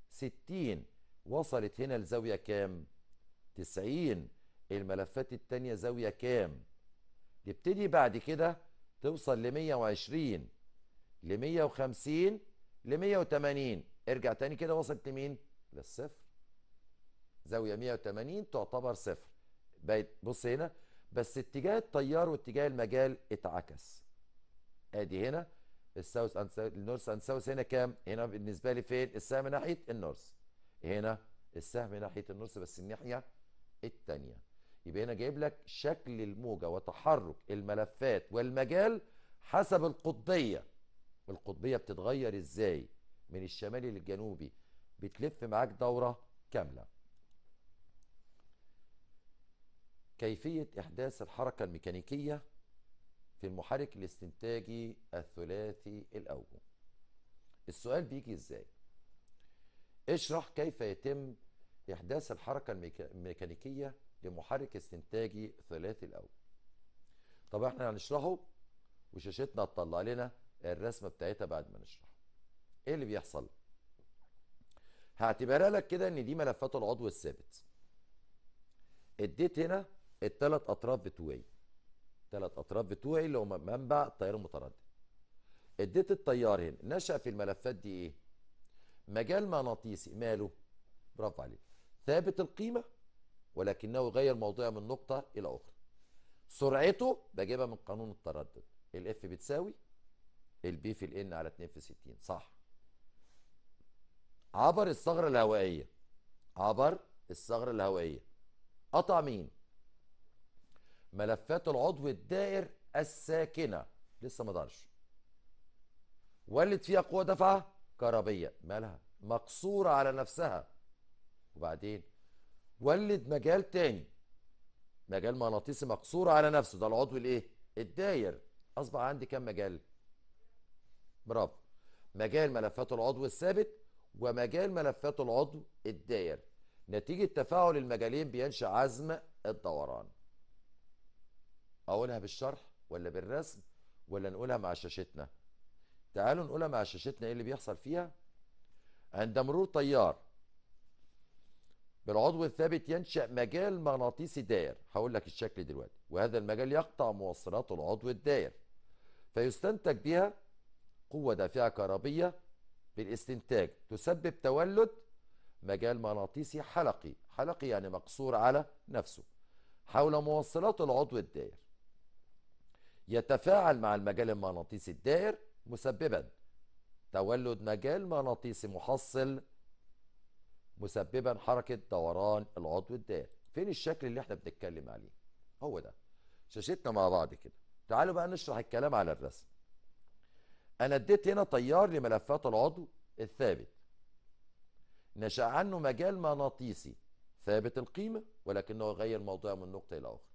60 وصلت هنا لزاوية كام 90 الملفات التانية زاوية كام تبتدي بعد كده توصل ل 120 ل 150 ل 180 ارجع تاني كده وصلت لمين للصفر زاوية 180 تعتبر صفر بقت بص هنا بس اتجاه التيار واتجاه المجال اتعكس ادي هنا الساوث اند النورث اند ساوث هنا كام؟ هنا بالنسبه لي فين؟ السهم ناحيه النورث هنا السهم ناحيه النورث بس الناحيه الثانيه يبقى هنا جايب لك شكل الموجه وتحرك الملفات والمجال حسب القطبيه القطبيه بتتغير ازاي؟ من الشمالي للجنوبي بتلف معاك دوره كامله كيفية إحداث الحركة الميكانيكية في المحرك الاستنتاجي الثلاثي الأوجه السؤال بيجي إزاي اشرح كيف يتم إحداث الحركة الميكانيكية لمحرك استنتاجي ثلاثي الأوجه طب احنا هنشرحه وشاشتنا هتطلع لنا الرسمة بتاعتها بعد ما نشرح ايه اللي بيحصل هعتبرها لك كده ان دي ملفات العضو الثابت اديت هنا التلات اطراف بتوعي التلات اطراف بتوعي اللي هم منبع التيار المتردد اديت التيار هنا نشا في الملفات دي ايه مجال مغناطيسي ماله برافو عليك ثابت القيمه ولكنه غير موضوعه من نقطه الى اخرى سرعته بجيبها من قانون التردد الاف بتساوي البي في الان على 2 في 60 صح عبر الثغره الهوائيه عبر الثغره الهوائيه قطع مين ملفات العضو الدائر الساكنة لسه ما دارش ولد فيها قوة دفعة كهربية مالها مقصورة على نفسها وبعدين ولد مجال تاني مجال مغناطيسي مقصور على نفسه ده العضو الايه الداير اصبح عندي كام مجال برافو مجال ملفات العضو الثابت ومجال ملفات العضو الداير نتيجة تفاعل المجالين بينشأ عزم الدوران اقولها بالشرح ولا بالرسم ولا نقولها مع شاشتنا تعالوا نقولها مع شاشتنا ايه اللي بيحصل فيها عند مرور طيار بالعضو الثابت ينشأ مجال مغناطيسي داير هقول لك الشكل دلوقتي وهذا المجال يقطع موصلات العضو الداير فيستنتج بها قوة دافعة كهربية بالاستنتاج تسبب تولد مجال مغناطيسي حلقي حلقي يعني مقصور على نفسه حول موصلات العضو الداير يتفاعل مع المجال المغناطيسي الدائر مسببا تولد مجال مغناطيسي محصل مسببا حركة دوران العضو الدائر فين الشكل اللي احنا بنتكلم عليه هو ده شاشتنا مع بعض كده تعالوا بقى نشرح الكلام على الرسم انا اديت هنا تيار لملفات العضو الثابت نشأ عنه مجال مغناطيسي ثابت القيمة ولكنه غير موضوع من نقطة إلى أخرى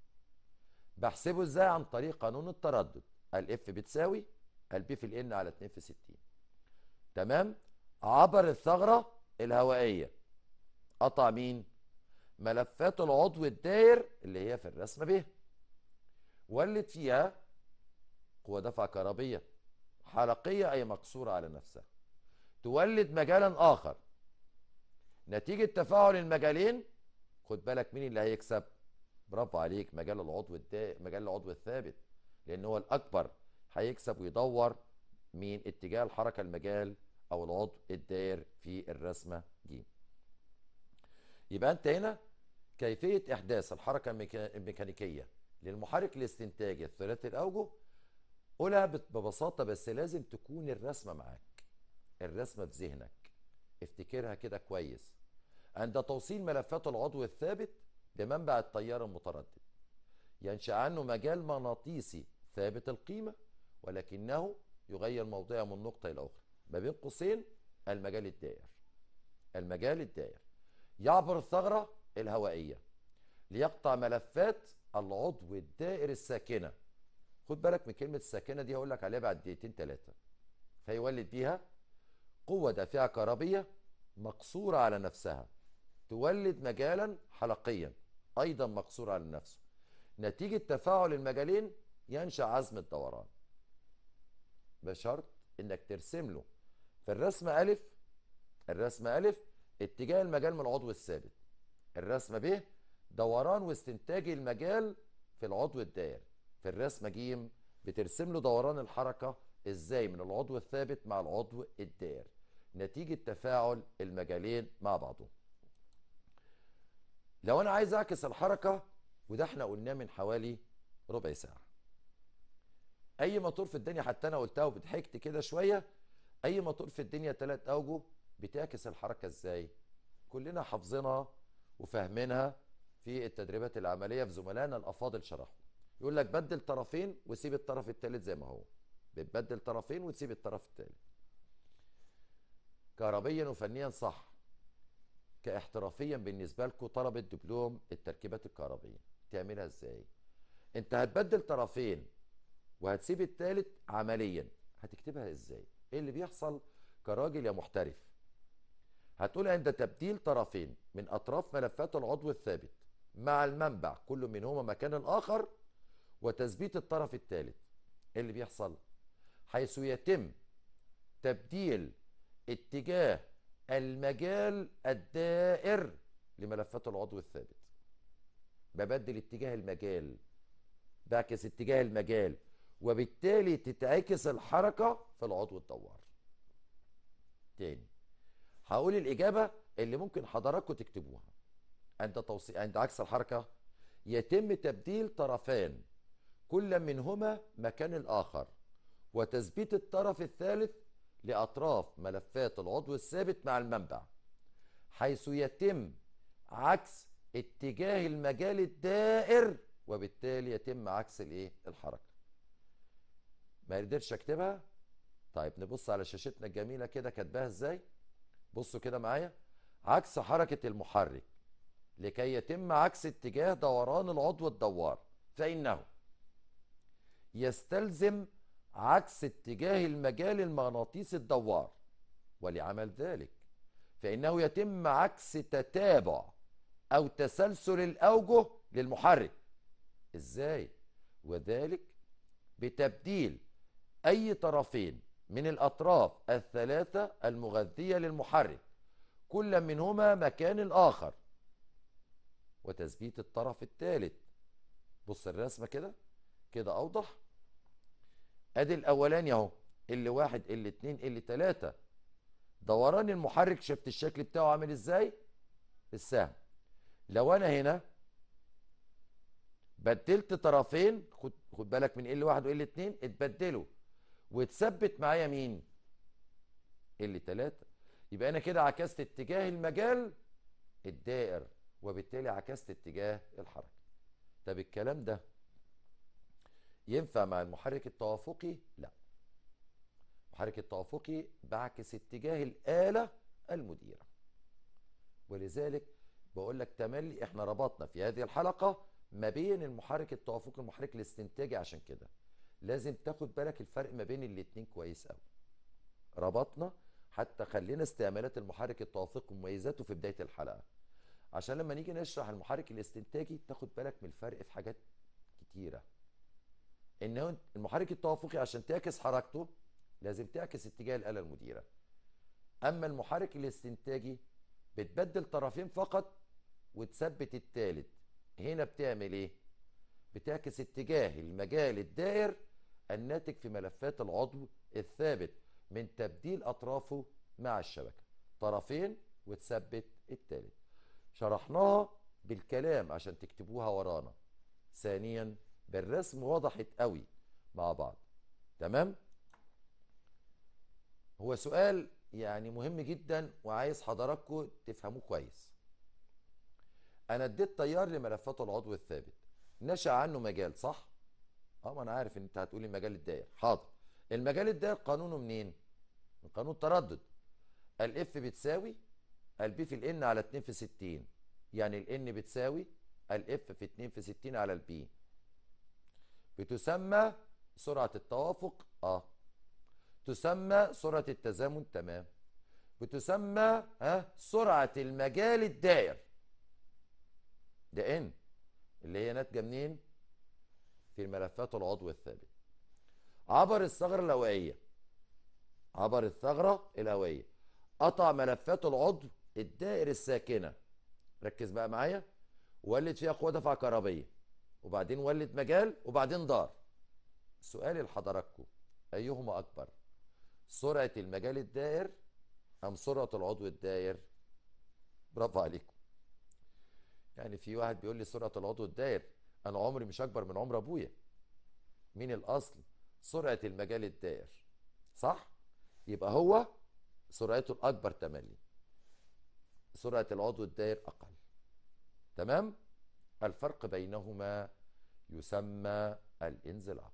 بحسبه ازاي عن طريق قانون التردد الاف بتساوي البي في الان على 2 في 60 تمام عبر الثغرة الهوائية قطع مين ملفات العضو الداير اللي هي في الرسمة به ولد فيها قوة دفع كهربية حلقية أي مقصورة على نفسها تولد مجالا آخر نتيجة تفاعل المجالين خد بالك مين اللي هيكسب برافو عليك مجال العضو الدا مجال العضو الثابت لان هو الاكبر هيكسب ويدور من اتجاه الحركه المجال او العضو الداير في الرسمه دي يبقى انت هنا كيفيه احداث الحركه الميكانيكيه للمحرك الاستنتاجي الثلاثي الاوجه قولها ببساطه بس لازم تكون الرسمه معاك الرسمه في ذهنك افتكرها كده كويس عند توصيل ملفات العضو الثابت بمنبع التيار المتردد ينشأ عنه مجال مغناطيسي ثابت القيمة ولكنه يغير موضعه من نقطة إلى أخرى ما بين قوسين المجال الدائر المجال الدائر يعبر الثغرة الهوائية ليقطع ملفات العضو الدائر الساكنة خد بالك من كلمة الساكنة دي هقول لك عليها بعد دقيقتين ثلاثة فيولد بيها قوة دافعة كهربية مقصورة على نفسها تولد مجالا حلقيا أيضا مقصور على نفسه نتيجة تفاعل المجالين ينشأ عزم الدوران بشرط انك ترسم له في الرسمة ألف الرسمة ألف اتجاه المجال من العضو الثابت الرسمة ب دوران واستنتاج المجال في العضو الدائر في الرسمة ج بترسم له دوران الحركة ازاي من العضو الثابت مع العضو الدائر نتيجة تفاعل المجالين مع بعضهم لو انا عايز اعكس الحركه وده احنا قلناه من حوالي ربع ساعه اي موتور في الدنيا حتى انا قلتها وبضحكت كده شويه اي موتور في الدنيا ثلاث اوجه بتعكس الحركه ازاي كلنا حافظينها وفاهمينها في التدريبات العمليه في زملائنا الافاضل شرحوا يقول لك بدل طرفين وسيب الطرف الثالث زي ما هو بتبدل طرفين وتسيب الطرف الثالث كهربيا وفنيا صح كاحترافيا بالنسبه لكم طلب الدبلوم التركيبات الكهربيه تعملها ازاي انت هتبدل طرفين وهتسيب الثالث عمليا هتكتبها ازاي ايه اللي بيحصل كراجل يا محترف هتقول عند تبديل طرفين من اطراف ملفات العضو الثابت مع المنبع كل منهما مكان الاخر وتثبيت الطرف الثالث ايه اللي بيحصل حيث يتم تبديل اتجاه المجال الدائر لملفات العضو الثابت ببدل اتجاه المجال بعكس اتجاه المجال وبالتالي تتعكس الحركة في العضو الدوار تاني هقول الإجابة اللي ممكن حضراتكم تكتبوها عند توصي... عند عكس الحركة يتم تبديل طرفان كل منهما مكان الآخر وتثبيت الطرف الثالث لأطراف ملفات العضو الثابت مع المنبع حيث يتم عكس اتجاه المجال الدائر وبالتالي يتم عكس الايه الحركه ما قدرتش اكتبها طيب نبص على شاشتنا الجميله كده كاتباها ازاي بصوا كده معايا عكس حركه المحرك لكي يتم عكس اتجاه دوران العضو الدوار فانه يستلزم عكس اتجاه المجال المغناطيسي الدوار ولعمل ذلك فإنه يتم عكس تتابع أو تسلسل الأوجه للمحرك إزاي؟ وذلك بتبديل أي طرفين من الأطراف الثلاثة المغذية للمحرك كل منهما مكان الآخر وتثبيت الطرف الثالث بص الرسمة كده كده أوضح ادي الاولاني اهو ال واحد ال اتنين ال تلاته دوران المحرك شفت الشكل بتاعه عامل ازاي السهم لو انا هنا بدلت طرفين خد خد بالك من ال واحد وال اتنين اتبدلوا وتثبت معايا مين ال تلاته يبقى انا كده عكست اتجاه المجال الدائر وبالتالي عكست اتجاه الحركه طب الكلام ده ينفع مع المحرك التوافقي لا المحرك التوافقي بعكس اتجاه الآلة المديرة ولذلك بقول لك تملي احنا ربطنا في هذه الحلقة ما بين المحرك التوافقي والمحرك الاستنتاجي عشان كده لازم تاخد بالك الفرق ما بين الاتنين كويس قوي ربطنا حتى خلينا استعمالات المحرك التوافقي ومميزاته في بداية الحلقة عشان لما نيجي نشرح المحرك الاستنتاجي تاخد بالك من الفرق في حاجات كتيرة ان المحرك التوافقي عشان تعكس حركته لازم تعكس اتجاه الاله المديره اما المحرك الاستنتاجي بتبدل طرفين فقط وتثبت الثالث هنا بتعمل ايه بتعكس اتجاه المجال الدائر الناتج في ملفات العضو الثابت من تبديل اطرافه مع الشبكه طرفين وتثبت الثالث شرحناها بالكلام عشان تكتبوها ورانا ثانيا بالرسم وضحت قوي مع بعض تمام هو سؤال يعني مهم جدا وعايز حضراتكم تفهموه كويس انا اديت تيار لملفاته العضو الثابت نشا عنه مجال صح اه ما انا عارف ان انت هتقولي المجال الدائر حاضر المجال الدائر قانونه منين من قانون التردد الاف بتساوي البي في الان على 2 في 60 يعني الان بتساوي الاف في 2 في 60 على البي بتسمى سرعة التوافق اه تسمى سرعة التزامن تمام بتسمى ها سرعة المجال الدائر ده ان اللي هي ناتجة منين في الملفات العضو الثابت عبر الثغرة الهوائية عبر الثغرة الهوائية قطع ملفات العضو الدائر الساكنة ركز بقى معايا ولد فيها قوة دفع كهربية وبعدين ولد مجال وبعدين دار سؤالي لحضراتكم أيهما أكبر سرعة المجال الدائر أم سرعة العضو الدائر برافو عليكم يعني في واحد بيقول لي سرعة العضو الدائر أنا عمري مش أكبر من عمر أبويا مين الأصل سرعة المجال الدائر صح يبقى هو سرعته الأكبر تملي سرعة العضو الدائر أقل تمام الفرق بينهما يسمى الانزلاق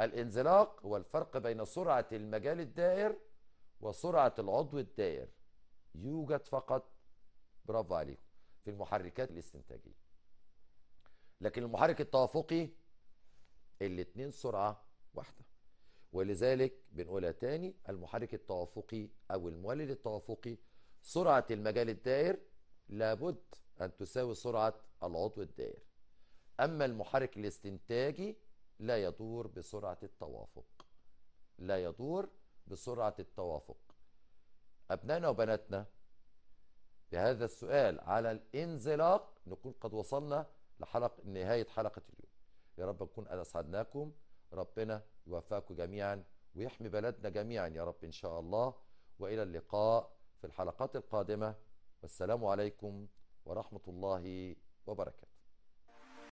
الانزلاق هو الفرق بين سرعة المجال الدائر وسرعة العضو الدائر يوجد فقط برافو عليكم في المحركات الاستنتاجية لكن المحرك التوافقي الاثنين سرعة واحدة ولذلك بنقولها تاني المحرك التوافقي أو المولد التوافقي سرعة المجال الدائر لابد أن تساوي سرعة العضو الدائر أما المحرك الاستنتاجي لا يدور بسرعة التوافق لا يدور بسرعة التوافق أبنائنا وبناتنا بهذا السؤال على الانزلاق نكون قد وصلنا لحلقة نهاية حلقة اليوم يا رب نكون قد أسعدناكم ربنا يوفقكم جميعا ويحمي بلدنا جميعا يا رب إن شاء الله وإلى اللقاء في الحلقات القادمة والسلام عليكم ورحمة الله وبركاته